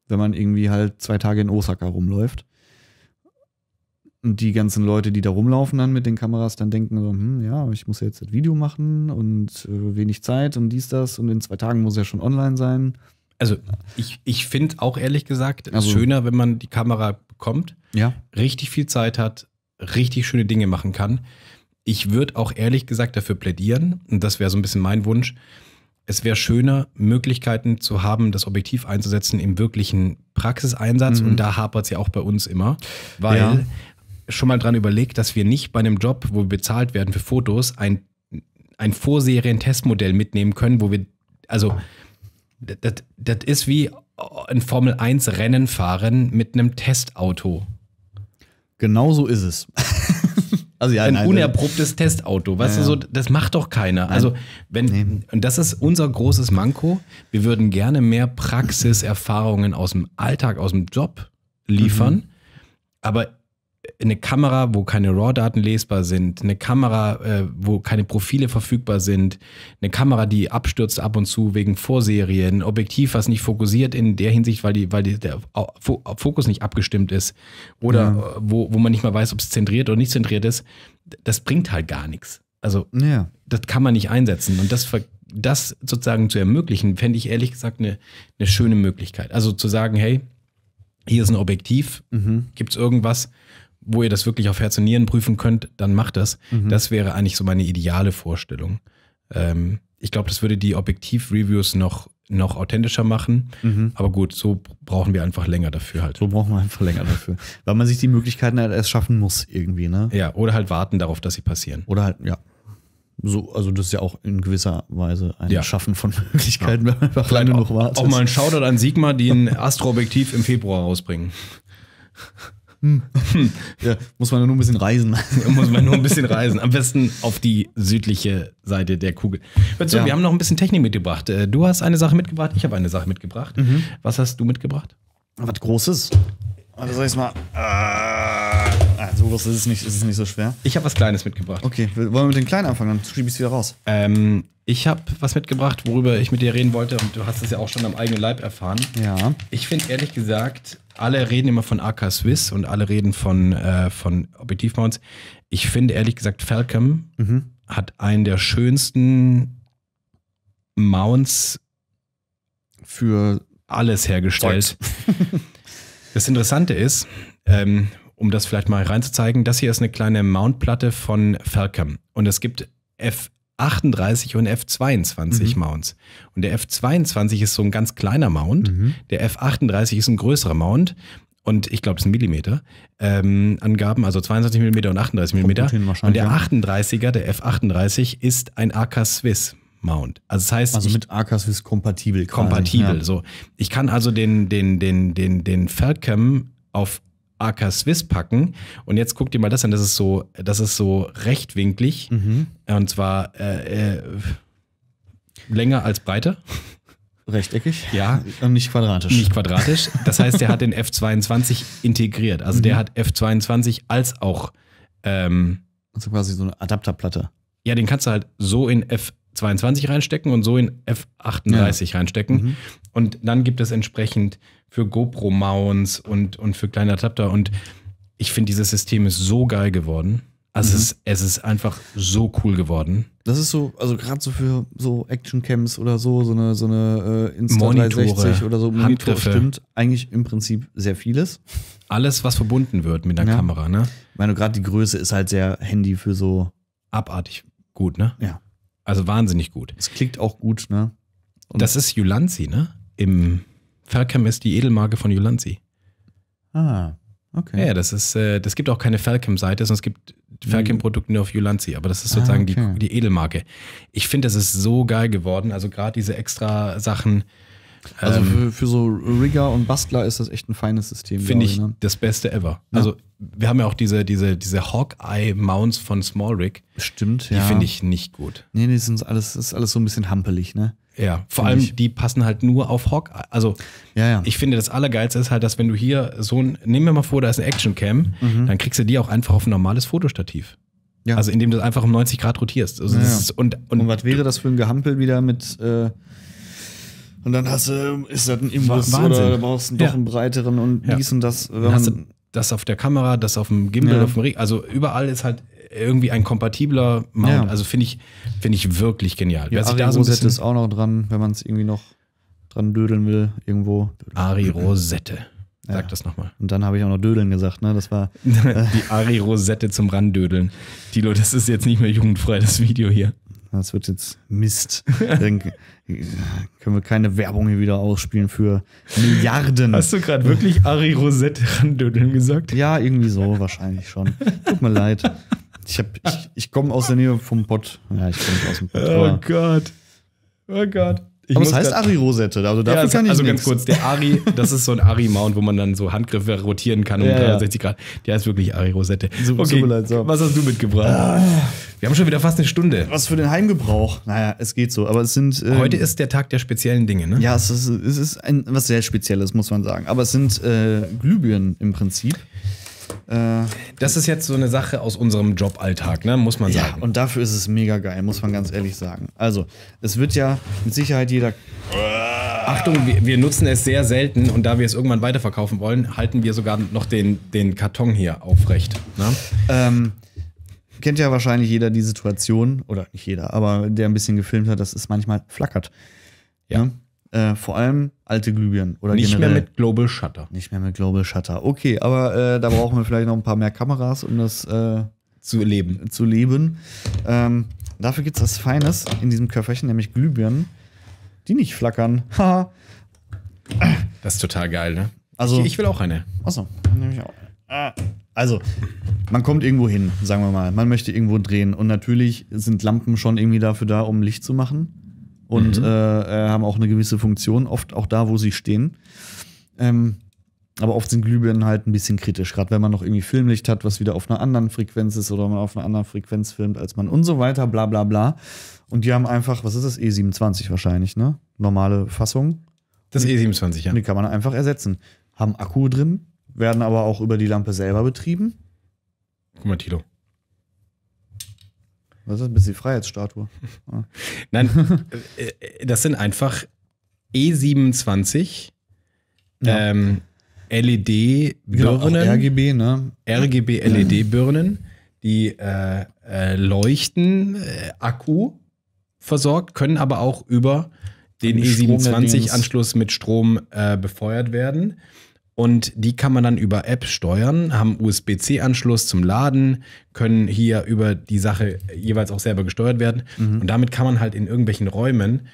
wenn man irgendwie halt zwei Tage in Osaka rumläuft. Und die ganzen Leute, die da rumlaufen dann mit den Kameras, dann denken so, hm, ja, ich muss ja jetzt das Video machen und äh, wenig Zeit und dies, das und in zwei Tagen muss ja schon online sein. Also ich, ich finde auch ehrlich gesagt es also, schöner, wenn man die Kamera bekommt, ja. richtig viel Zeit hat, richtig schöne Dinge machen kann. Ich würde auch ehrlich gesagt dafür plädieren, und das wäre so ein bisschen mein Wunsch, es wäre schöner, Möglichkeiten zu haben, das Objektiv einzusetzen im wirklichen Praxiseinsatz. Mhm. Und da hapert es ja auch bei uns immer, weil ja schon mal dran überlegt, dass wir nicht bei einem Job, wo wir bezahlt werden für Fotos, ein, ein Vorserien-Testmodell mitnehmen können, wo wir, also, das, ist wie ein Formel-1-Rennen fahren mit einem Testauto. Genau so ist es. also ja, ein nein, unerprobtes nein. Testauto. Weißt ja, du, so, das macht doch keiner. Nein. Also, wenn, nee. und das ist unser großes Manko. Wir würden gerne mehr Praxiserfahrungen aus dem Alltag, aus dem Job liefern. Mhm. Aber eine Kamera, wo keine RAW-Daten lesbar sind, eine Kamera, äh, wo keine Profile verfügbar sind, eine Kamera, die abstürzt ab und zu wegen Vorserien, ein Objektiv, was nicht fokussiert in der Hinsicht, weil, die, weil die, der Fokus nicht abgestimmt ist oder ja. Äh, wo, wo man nicht mal weiß, ob es zentriert oder nicht zentriert ist, das bringt halt gar nichts. Also ja. das kann man nicht einsetzen und das das sozusagen zu ermöglichen, fände ich ehrlich gesagt eine, eine schöne Möglichkeit. Also zu sagen, hey, hier ist ein Objektiv, mhm. gibt es irgendwas, wo ihr das wirklich auf Herz und Nieren prüfen könnt, dann macht das. Mhm. Das wäre eigentlich so meine ideale Vorstellung. Ähm, ich glaube, das würde die Objektiv-Reviews noch, noch authentischer machen. Mhm. Aber gut, so brauchen wir einfach länger dafür halt. So brauchen wir einfach länger dafür. Weil man sich die Möglichkeiten halt erst schaffen muss, irgendwie, ne? Ja, oder halt warten darauf, dass sie passieren. Oder halt, ja. So, also das ist ja auch in gewisser Weise ein ja. Schaffen von Möglichkeiten, ja. wenn man einfach Vielleicht lange noch wartet. Auch mal ein Shoutout an Sigma, die ein Astroobjektiv im Februar rausbringen. Hm. hm. Ja, muss man nur ein bisschen reisen. Ja, muss man nur ein bisschen reisen. Am besten auf die südliche Seite der Kugel. Hör zu, ja. wir haben noch ein bisschen Technik mitgebracht. Äh, du hast eine Sache mitgebracht, ich habe eine Sache mitgebracht. Mhm. Was hast du mitgebracht? Was Großes. Warte, also soll ich mal. Äh, also so groß ist es nicht, ist es nicht so schwer. Ich habe was Kleines mitgebracht. Okay, wollen wir mit den Kleinen anfangen? Dann schiebe ich es wieder raus. Ähm, ich habe was mitgebracht, worüber ich mit dir reden wollte und du hast es ja auch schon am eigenen Leib erfahren. Ja. Ich finde ehrlich gesagt, alle reden immer von AK Swiss und alle reden von, äh, von Objektivmounts. Ich finde ehrlich gesagt, Falcom mhm. hat einen der schönsten Mounts für alles hergestellt. das Interessante ist, ähm, um das vielleicht mal reinzuzeigen, das hier ist eine kleine Mountplatte von Falcom und es gibt F 38 und F22 mhm. Mounts. Und der F22 ist so ein ganz kleiner Mount, mhm. der F38 ist ein größerer Mount und ich glaube, das sind Millimeter ähm, Angaben, also 22 Millimeter und 38 Millimeter. Und der 38er, der F38, ist ein AK Swiss. Mount. Also das heißt, also mit AK Swiss kompatibel. Quasi. Kompatibel. Ja. So, ich kann also den den den den den Falcom auf AK Swiss packen. Und jetzt guck dir mal das an, das ist so, das ist so rechtwinklig. Mhm. Und zwar äh, äh, länger als breiter. Rechteckig? Ja. Und nicht quadratisch. Nicht quadratisch. Das heißt, der hat den F22 integriert. Also mhm. der hat F22 als auch. Ähm, also quasi so eine Adapterplatte. Ja, den kannst du halt so in F 22 22 reinstecken und so in F38 ja. reinstecken. Mhm. Und dann gibt es entsprechend für GoPro-Mounts und, und für kleine Adapter. Und ich finde, dieses System ist so geil geworden. Also mhm. es, ist, es ist einfach so cool geworden. Das ist so, also gerade so für so action Actioncams oder so, so eine, so eine äh, Insta360 oder so Monitor stimmt eigentlich im Prinzip sehr vieles. Alles, was verbunden wird mit der ja. Kamera, ne? Ich meine, gerade die Größe ist halt sehr handy für so. Abartig gut, ne? Ja. Also wahnsinnig gut. Es klingt auch gut, ne? Und das ist Julanzi, ne? Im Falcam ist die Edelmarke von Julanzi. Ah, okay. Ja, das ist, äh, das gibt auch keine Falcam-Seite, sondern es gibt Falcam-Produkte nur auf Julanzi, aber das ist sozusagen ah, okay. die, die Edelmarke. Ich finde, das ist so geil geworden. Also gerade diese extra Sachen. Also ähm, für, für, so Rigger und Bastler ist das echt ein feines System. Finde ich, ich ne? das Beste ever. Ja. Also wir haben ja auch diese, diese, diese Hawkeye-Mounts von Smallrig. Stimmt, die ja. Die finde ich nicht gut. Nee, nee, sind alles, ist alles so ein bisschen hampelig, ne? Ja, vor allem ich. die passen halt nur auf Hawkeye. Also, ja, ja. ich finde, das Allergeilste ist halt, dass wenn du hier so ein, nehmen wir mal vor, da ist eine Action-Cam, mhm. dann kriegst du die auch einfach auf ein normales Fotostativ. Ja. Also, indem du das einfach um 90 Grad rotierst. Also, ja, ist, und, und, und, was wäre das für ein Gehampel wieder mit. Äh und dann hast du, ist das ein Imbus Wahnsinn. oder brauchst du doch ja. einen breiteren und dies und das. Wenn dann hast du das auf der Kamera, das auf dem Gimbal, ja. auf dem Ring. Also überall ist halt irgendwie ein kompatibler Mount. Ja. Also finde ich, finde ich wirklich genial. Ja, Ari da so Rosette ist auch noch dran, wenn man es irgendwie noch dran dödeln will, irgendwo. Ari Rosette. Sag ja. das nochmal. Und dann habe ich auch noch Dödeln gesagt, ne? Das war. Äh die Ari-Rosette zum Randödeln. Tilo, das ist jetzt nicht mehr jugendfrei, das Video hier. Das wird jetzt Mist. Dann können wir keine Werbung hier wieder ausspielen für Milliarden. Hast du gerade wirklich Ari Rosette randödeln gesagt? Ja, irgendwie so, wahrscheinlich schon. Tut mir leid. Ich, ich, ich komme aus der Nähe vom Pott. Ja, ich komme aus dem Pott. Oh Gott. Oh Gott. Ich aber es heißt Ari-Rosette, also dafür ja, kann ich Also ganz kurz, der Ari, das ist so ein Ari-Mount, wo man dann so Handgriffe rotieren kann um ja, 360 Grad. Der heißt wirklich Ari-Rosette. Okay, so, was hast du mitgebracht? Ah, wir haben schon wieder fast eine Stunde. Was für den Heimgebrauch. Naja, es geht so, aber es sind. Ähm, Heute ist der Tag der speziellen Dinge, ne? Ja, es ist, es ist ein, was sehr Spezielles, muss man sagen. Aber es sind äh, Glühbirnen im Prinzip. Äh, das ist jetzt so eine Sache aus unserem Joballtag, ne? muss man sagen. ja, Und dafür ist es mega geil, muss man ganz ehrlich sagen. Also, es wird ja mit Sicherheit jeder. Achtung, wir, wir nutzen es sehr selten und da wir es irgendwann weiterverkaufen wollen, halten wir sogar noch den, den Karton hier aufrecht. Ne? Ähm, kennt ja wahrscheinlich jeder die Situation, oder nicht jeder, aber der ein bisschen gefilmt hat, dass es manchmal flackert. Ja. ja? Ne? Äh, vor allem alte Glühbirnen oder Nicht generell. mehr mit Global Shutter. Nicht mehr mit Global Shutter. Okay, aber äh, da brauchen wir vielleicht noch ein paar mehr Kameras, um das äh, zu leben. Zu leben. Ähm, dafür gibt es was Feines in diesem Köfferchen, nämlich Glühbirnen, die nicht flackern. das ist total geil, ne? Also, ich, ich will auch eine. Achso, dann nehme ich auch. Ah. Also, man kommt irgendwo hin, sagen wir mal. Man möchte irgendwo drehen. Und natürlich sind Lampen schon irgendwie dafür da, um Licht zu machen. Und mhm. Äh, äh, haben auch eine gewisse Funktion, oft auch da, wo sie stehen. Ähm, aber oft sind Glühbirnen halt ein bisschen kritisch, gerade wenn man noch irgendwie Filmlicht hat, was wieder auf einer anderen Frequenz ist oder man auf einer anderen Frequenz filmt als man und so weiter, bla bla bla. Und die haben einfach, was ist das? E27 wahrscheinlich, ne? Normale Fassung. Das E27, ja. Die kann man einfach ersetzen. Haben Akku drin, werden aber auch über die Lampe selber betrieben. Guck mal, Tilo. Das ist ein die Freiheitsstatue. Nein, äh, das sind einfach E27 ja. ähm, LED-Birnen. Genau, RGB, ne? RGB-LED-Birnen, die äh, äh, leuchten, äh, Akku versorgt, können aber auch über den E27-Anschluss e mit Strom äh, befeuert werden und die kann man dann über App steuern, haben USB-C-Anschluss zum Laden, können hier über die Sache jeweils auch selber gesteuert werden mhm. und damit kann man halt in irgendwelchen Räumen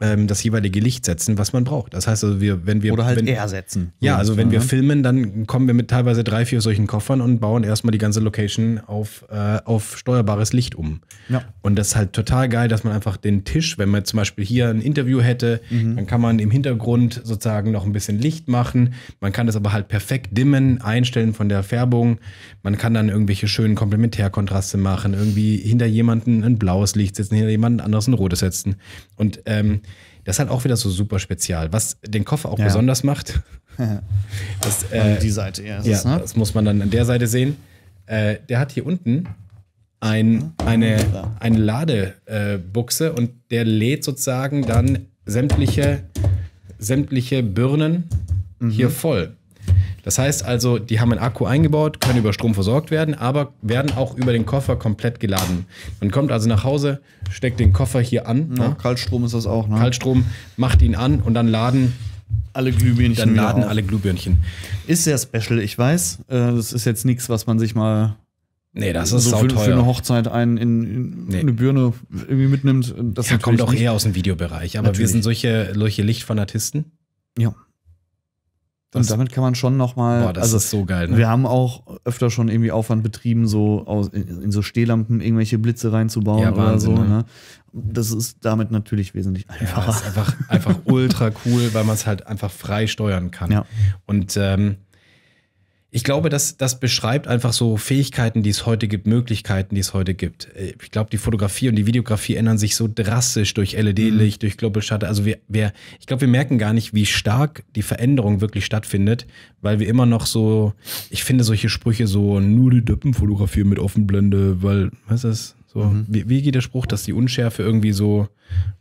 ähm, das jeweilige Licht setzen, was man braucht. Das heißt also, wir, wenn wir. Oder halt wenn, eher setzen. Ja, also wenn wir filmen, dann kommen wir mit teilweise drei, vier solchen Koffern und bauen erstmal die ganze Location auf, äh, auf steuerbares Licht um. Ja. Und das ist halt total geil, dass man einfach den Tisch, wenn man zum Beispiel hier ein Interview hätte, mhm. dann kann man im Hintergrund sozusagen noch ein bisschen Licht machen. Man kann das aber halt perfekt dimmen, einstellen von der Färbung. Man kann dann irgendwelche schönen Komplementärkontraste machen, irgendwie hinter jemanden ein blaues Licht setzen, hinter jemanden anderes ein rotes setzen. Und ähm, das ist halt auch wieder so super spezial, was den Koffer auch ja. besonders macht. das, äh, die Seite, ja. Das, ja ne? das muss man dann an der Seite sehen. Äh, der hat hier unten ein, mhm. eine, eine Ladebuchse und der lädt sozusagen dann sämtliche, sämtliche Birnen mhm. hier voll. Das heißt also, die haben einen Akku eingebaut, können über Strom versorgt werden, aber werden auch über den Koffer komplett geladen. Man kommt also nach Hause, steckt den Koffer hier an. Ja, ne? Kaltstrom ist das auch, ne? Kaltstrom, macht ihn an und dann laden alle Glühbirnchen. Dann laden alle Glühbirnchen. Ist sehr special, ich weiß. Äh, das ist jetzt nichts, was man sich mal Nee, das ist so für, für, eine Hochzeit einen in, in nee. eine Birne irgendwie mitnimmt. Das ja, kommt auch nicht. eher aus dem Videobereich. Aber natürlich. wir sind solche, solche Lichtfanatisten. Ja. Das, und damit kann man schon nochmal. Boah, das also, ist so geil. Ne? Wir haben auch öfter schon irgendwie Aufwand betrieben, so aus, in, in so Stehlampen irgendwelche Blitze reinzubauen ja, Wahnsinn, oder so. Ne? ne? Das ist damit natürlich wesentlich einfacher. Ja, ist einfach, einfach ultra cool, weil man es halt einfach frei steuern kann. Ja. Und ähm, ich glaube, dass das beschreibt einfach so Fähigkeiten, die es heute gibt, Möglichkeiten, die es heute gibt. Äh, ich glaube, die Fotografie und die Videografie ändern sich so drastisch durch LED-Licht, mhm. durch Global Shutter. Also wir, wir ich glaube, wir merken gar nicht, wie stark die Veränderung wirklich stattfindet, weil wir immer noch so, ich finde solche Sprüche so, nur die Döppen fotografieren mit Offenblende, weil, was ist das? So, mhm. wie, wie geht der Spruch, dass die Unschärfe irgendwie so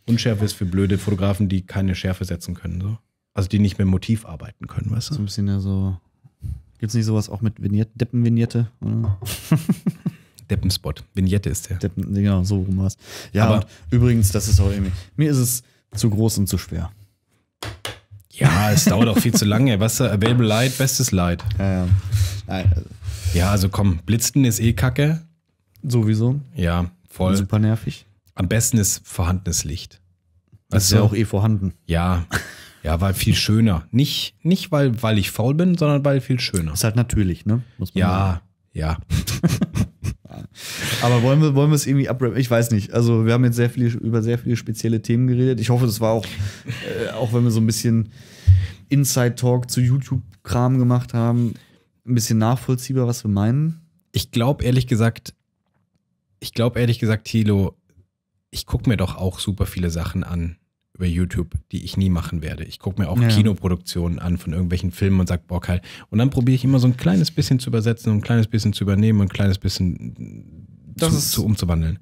unschärfe ist für blöde Fotografen, die keine Schärfe setzen können? So? Also die nicht mit Motiv arbeiten können, weißt du? So ein bisschen ja so Gibt es nicht sowas auch mit Vignette, Deppen-Vignette? Deppenspot. Vignette ist der. Deppen, genau, so rum war es. Ja, Aber und übrigens, das ist auch irgendwie. Mir ist es zu groß und zu schwer. Ja, es dauert auch viel zu lange. Was, available Light, bestes Light. Ja, ja. Nein, also. ja, also komm, Blitzen ist eh kacke. Sowieso. Ja, voll. Super nervig. Am besten ist vorhandenes Licht. Das ist ja auch eh vorhanden. Ja. Ja, weil viel schöner. Nicht, nicht weil, weil ich faul bin, sondern weil viel schöner. Ist halt natürlich, ne? ja, sagen. ja. Aber wollen wir, wollen wir es irgendwie abrappen? Ich weiß nicht. Also, wir haben jetzt sehr viel, über sehr viele spezielle Themen geredet. Ich hoffe, das war auch, äh, auch wenn wir so ein bisschen Inside-Talk zu YouTube-Kram gemacht haben, ein bisschen nachvollziehbar, was wir meinen. Ich glaube ehrlich gesagt, ich glaube ehrlich gesagt, Thilo, ich gucke mir doch auch super viele Sachen an über YouTube, die ich nie machen werde. Ich gucke mir auch ja. Kinoproduktionen an von irgendwelchen Filmen und sage, boah, geil. Und dann probiere ich immer so ein kleines bisschen zu übersetzen ein kleines bisschen zu übernehmen und ein kleines bisschen das zu, ist, zu umzuwandeln.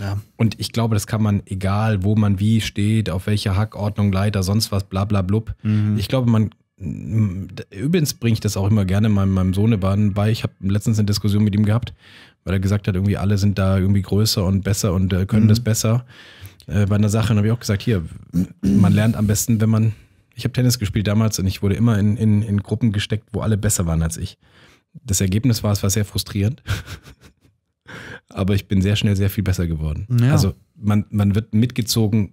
Ja. Und ich glaube, das kann man, egal wo man wie steht, auf welcher Hackordnung, Leiter, sonst was, bla bla blub. Mhm. Ich glaube, man, mm, übrigens bringe ich das auch immer gerne meinem, meinem Sohnebaden bei. Ich habe letztens eine Diskussion mit ihm gehabt, weil er gesagt hat, irgendwie alle sind da irgendwie größer und besser und äh, können mhm. das besser äh, bei einer Sache. habe ich auch gesagt, hier, man lernt am besten, wenn man. Ich habe Tennis gespielt damals und ich wurde immer in, in, in Gruppen gesteckt, wo alle besser waren als ich. Das Ergebnis war, es war sehr frustrierend. Aber ich bin sehr schnell sehr viel besser geworden. Ja. Also man, man wird mitgezogen,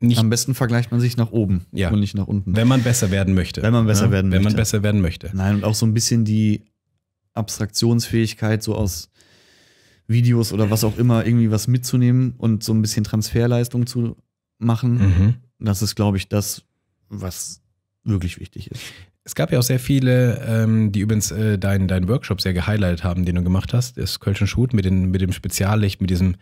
nicht Am besten vergleicht man sich nach oben ja. und nicht nach unten. Wenn man besser werden möchte. Wenn man besser ja, werden wenn möchte. Wenn man besser werden möchte. Nein, und auch so ein bisschen die Abstraktionsfähigkeit so aus Videos oder was auch immer irgendwie was mitzunehmen und so ein bisschen Transferleistung zu machen. Mhm. Das ist, glaube ich, das, was wirklich wichtig ist. Es gab ja auch sehr viele, ähm, die übrigens äh, deinen dein Workshop sehr gehighlightet haben, den du gemacht hast, das Kölschen Shoot mit, den, mit dem Speziallicht, mit diesem,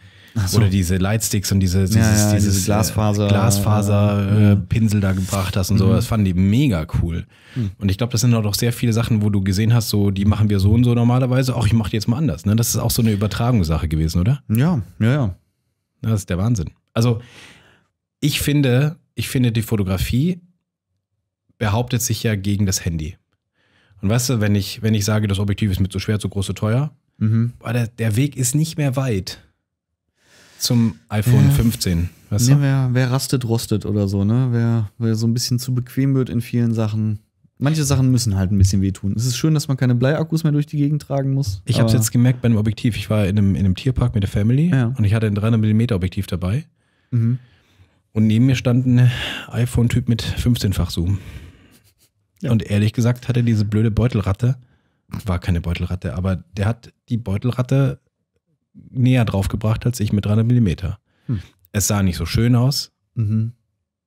so. oder diese Lightsticks und diese, dieses, ja, ja, dieses, dieses Glasfaser, äh, Glasfaser ja. äh, Pinsel da gebracht hast und mhm. so. Das fanden die mega cool. Mhm. Und ich glaube, das sind halt auch sehr viele Sachen, wo du gesehen hast, so, die machen wir so und so normalerweise. Ach, ich mache die jetzt mal anders. Ne? Das ist auch so eine Übertragungssache gewesen, oder? Ja, ja, ja. Das ist der Wahnsinn. Also, ich finde, ich finde die Fotografie behauptet sich ja gegen das Handy. Und weißt du, wenn ich, wenn ich sage, das Objektiv ist mir zu schwer, zu groß, zu teuer, mhm. aber der, der Weg ist nicht mehr weit zum iPhone ja. 15. Weißt du? nee, wer, wer, rastet, rostet oder so, ne? Wer, wer so ein bisschen zu bequem wird in vielen Sachen. Manche Sachen müssen halt ein bisschen wehtun. Es ist schön, dass man keine Bleiakkus mehr durch die Gegend tragen muss. Ich habe es jetzt gemerkt bei einem Objektiv. Ich war in einem, in einem Tierpark mit der Family ja. und ich hatte ein 300mm Objektiv dabei. Mhm. Und neben mir stand ein iPhone-Typ mit 15-fach Zoom. Und ehrlich gesagt hatte diese blöde Beutelratte, war keine Beutelratte, aber der hat die Beutelratte näher draufgebracht als ich mit 300 Millimeter. Hm. Es sah nicht so schön aus. Mhm.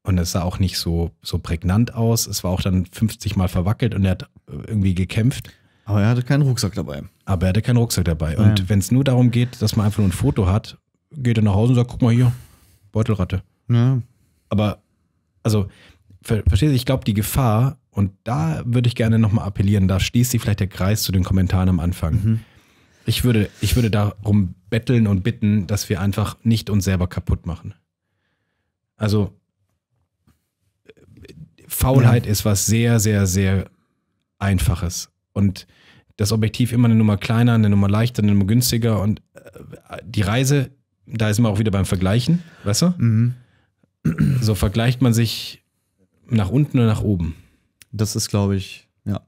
Und es sah auch nicht so, so prägnant aus. Es war auch dann 50 Mal verwackelt und er hat irgendwie gekämpft. Aber er hatte keinen Rucksack dabei. Aber er hatte keinen Rucksack dabei. Naja. Und wenn es nur darum geht, dass man einfach nur ein Foto hat, geht er nach Hause und sagt: guck mal hier, Beutelratte. Ja. Aber, also, ver verstehst du, ich glaube, die Gefahr, und da würde ich gerne nochmal appellieren, da schließt sich vielleicht der Kreis zu den Kommentaren am Anfang. Mhm. Ich, würde, ich würde darum betteln und bitten, dass wir einfach nicht uns selber kaputt machen. Also, Faulheit ja. ist was sehr, sehr, sehr Einfaches. Und das Objektiv immer eine Nummer kleiner, eine Nummer leichter, eine Nummer günstiger und äh, die Reise, da ist man auch wieder beim Vergleichen, weißt du? Mhm. So vergleicht man sich nach unten oder nach oben? Das ist, glaube ich, ja,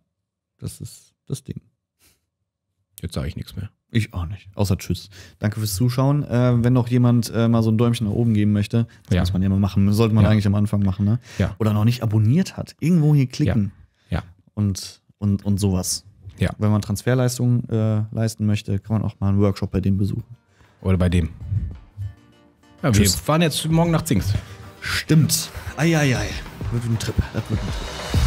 das ist das Ding. Jetzt sage ich nichts mehr. Ich auch nicht. Außer Tschüss. Danke fürs Zuschauen. Äh, wenn noch jemand äh, mal so ein Däumchen nach oben geben möchte, das ja. muss man ja mal machen. Sollte man ja. eigentlich am Anfang machen, ne? Ja. Oder noch nicht abonniert hat. Irgendwo hier klicken. Ja. ja. Und, und, und sowas. Ja. Wenn man Transferleistungen äh, leisten möchte, kann man auch mal einen Workshop bei dem besuchen. Oder bei dem. Ja, wir fahren jetzt morgen nach Zings. Stimmt. Eieiei. Ei, ei. Das wird ein Trip. Das wird ein Trip.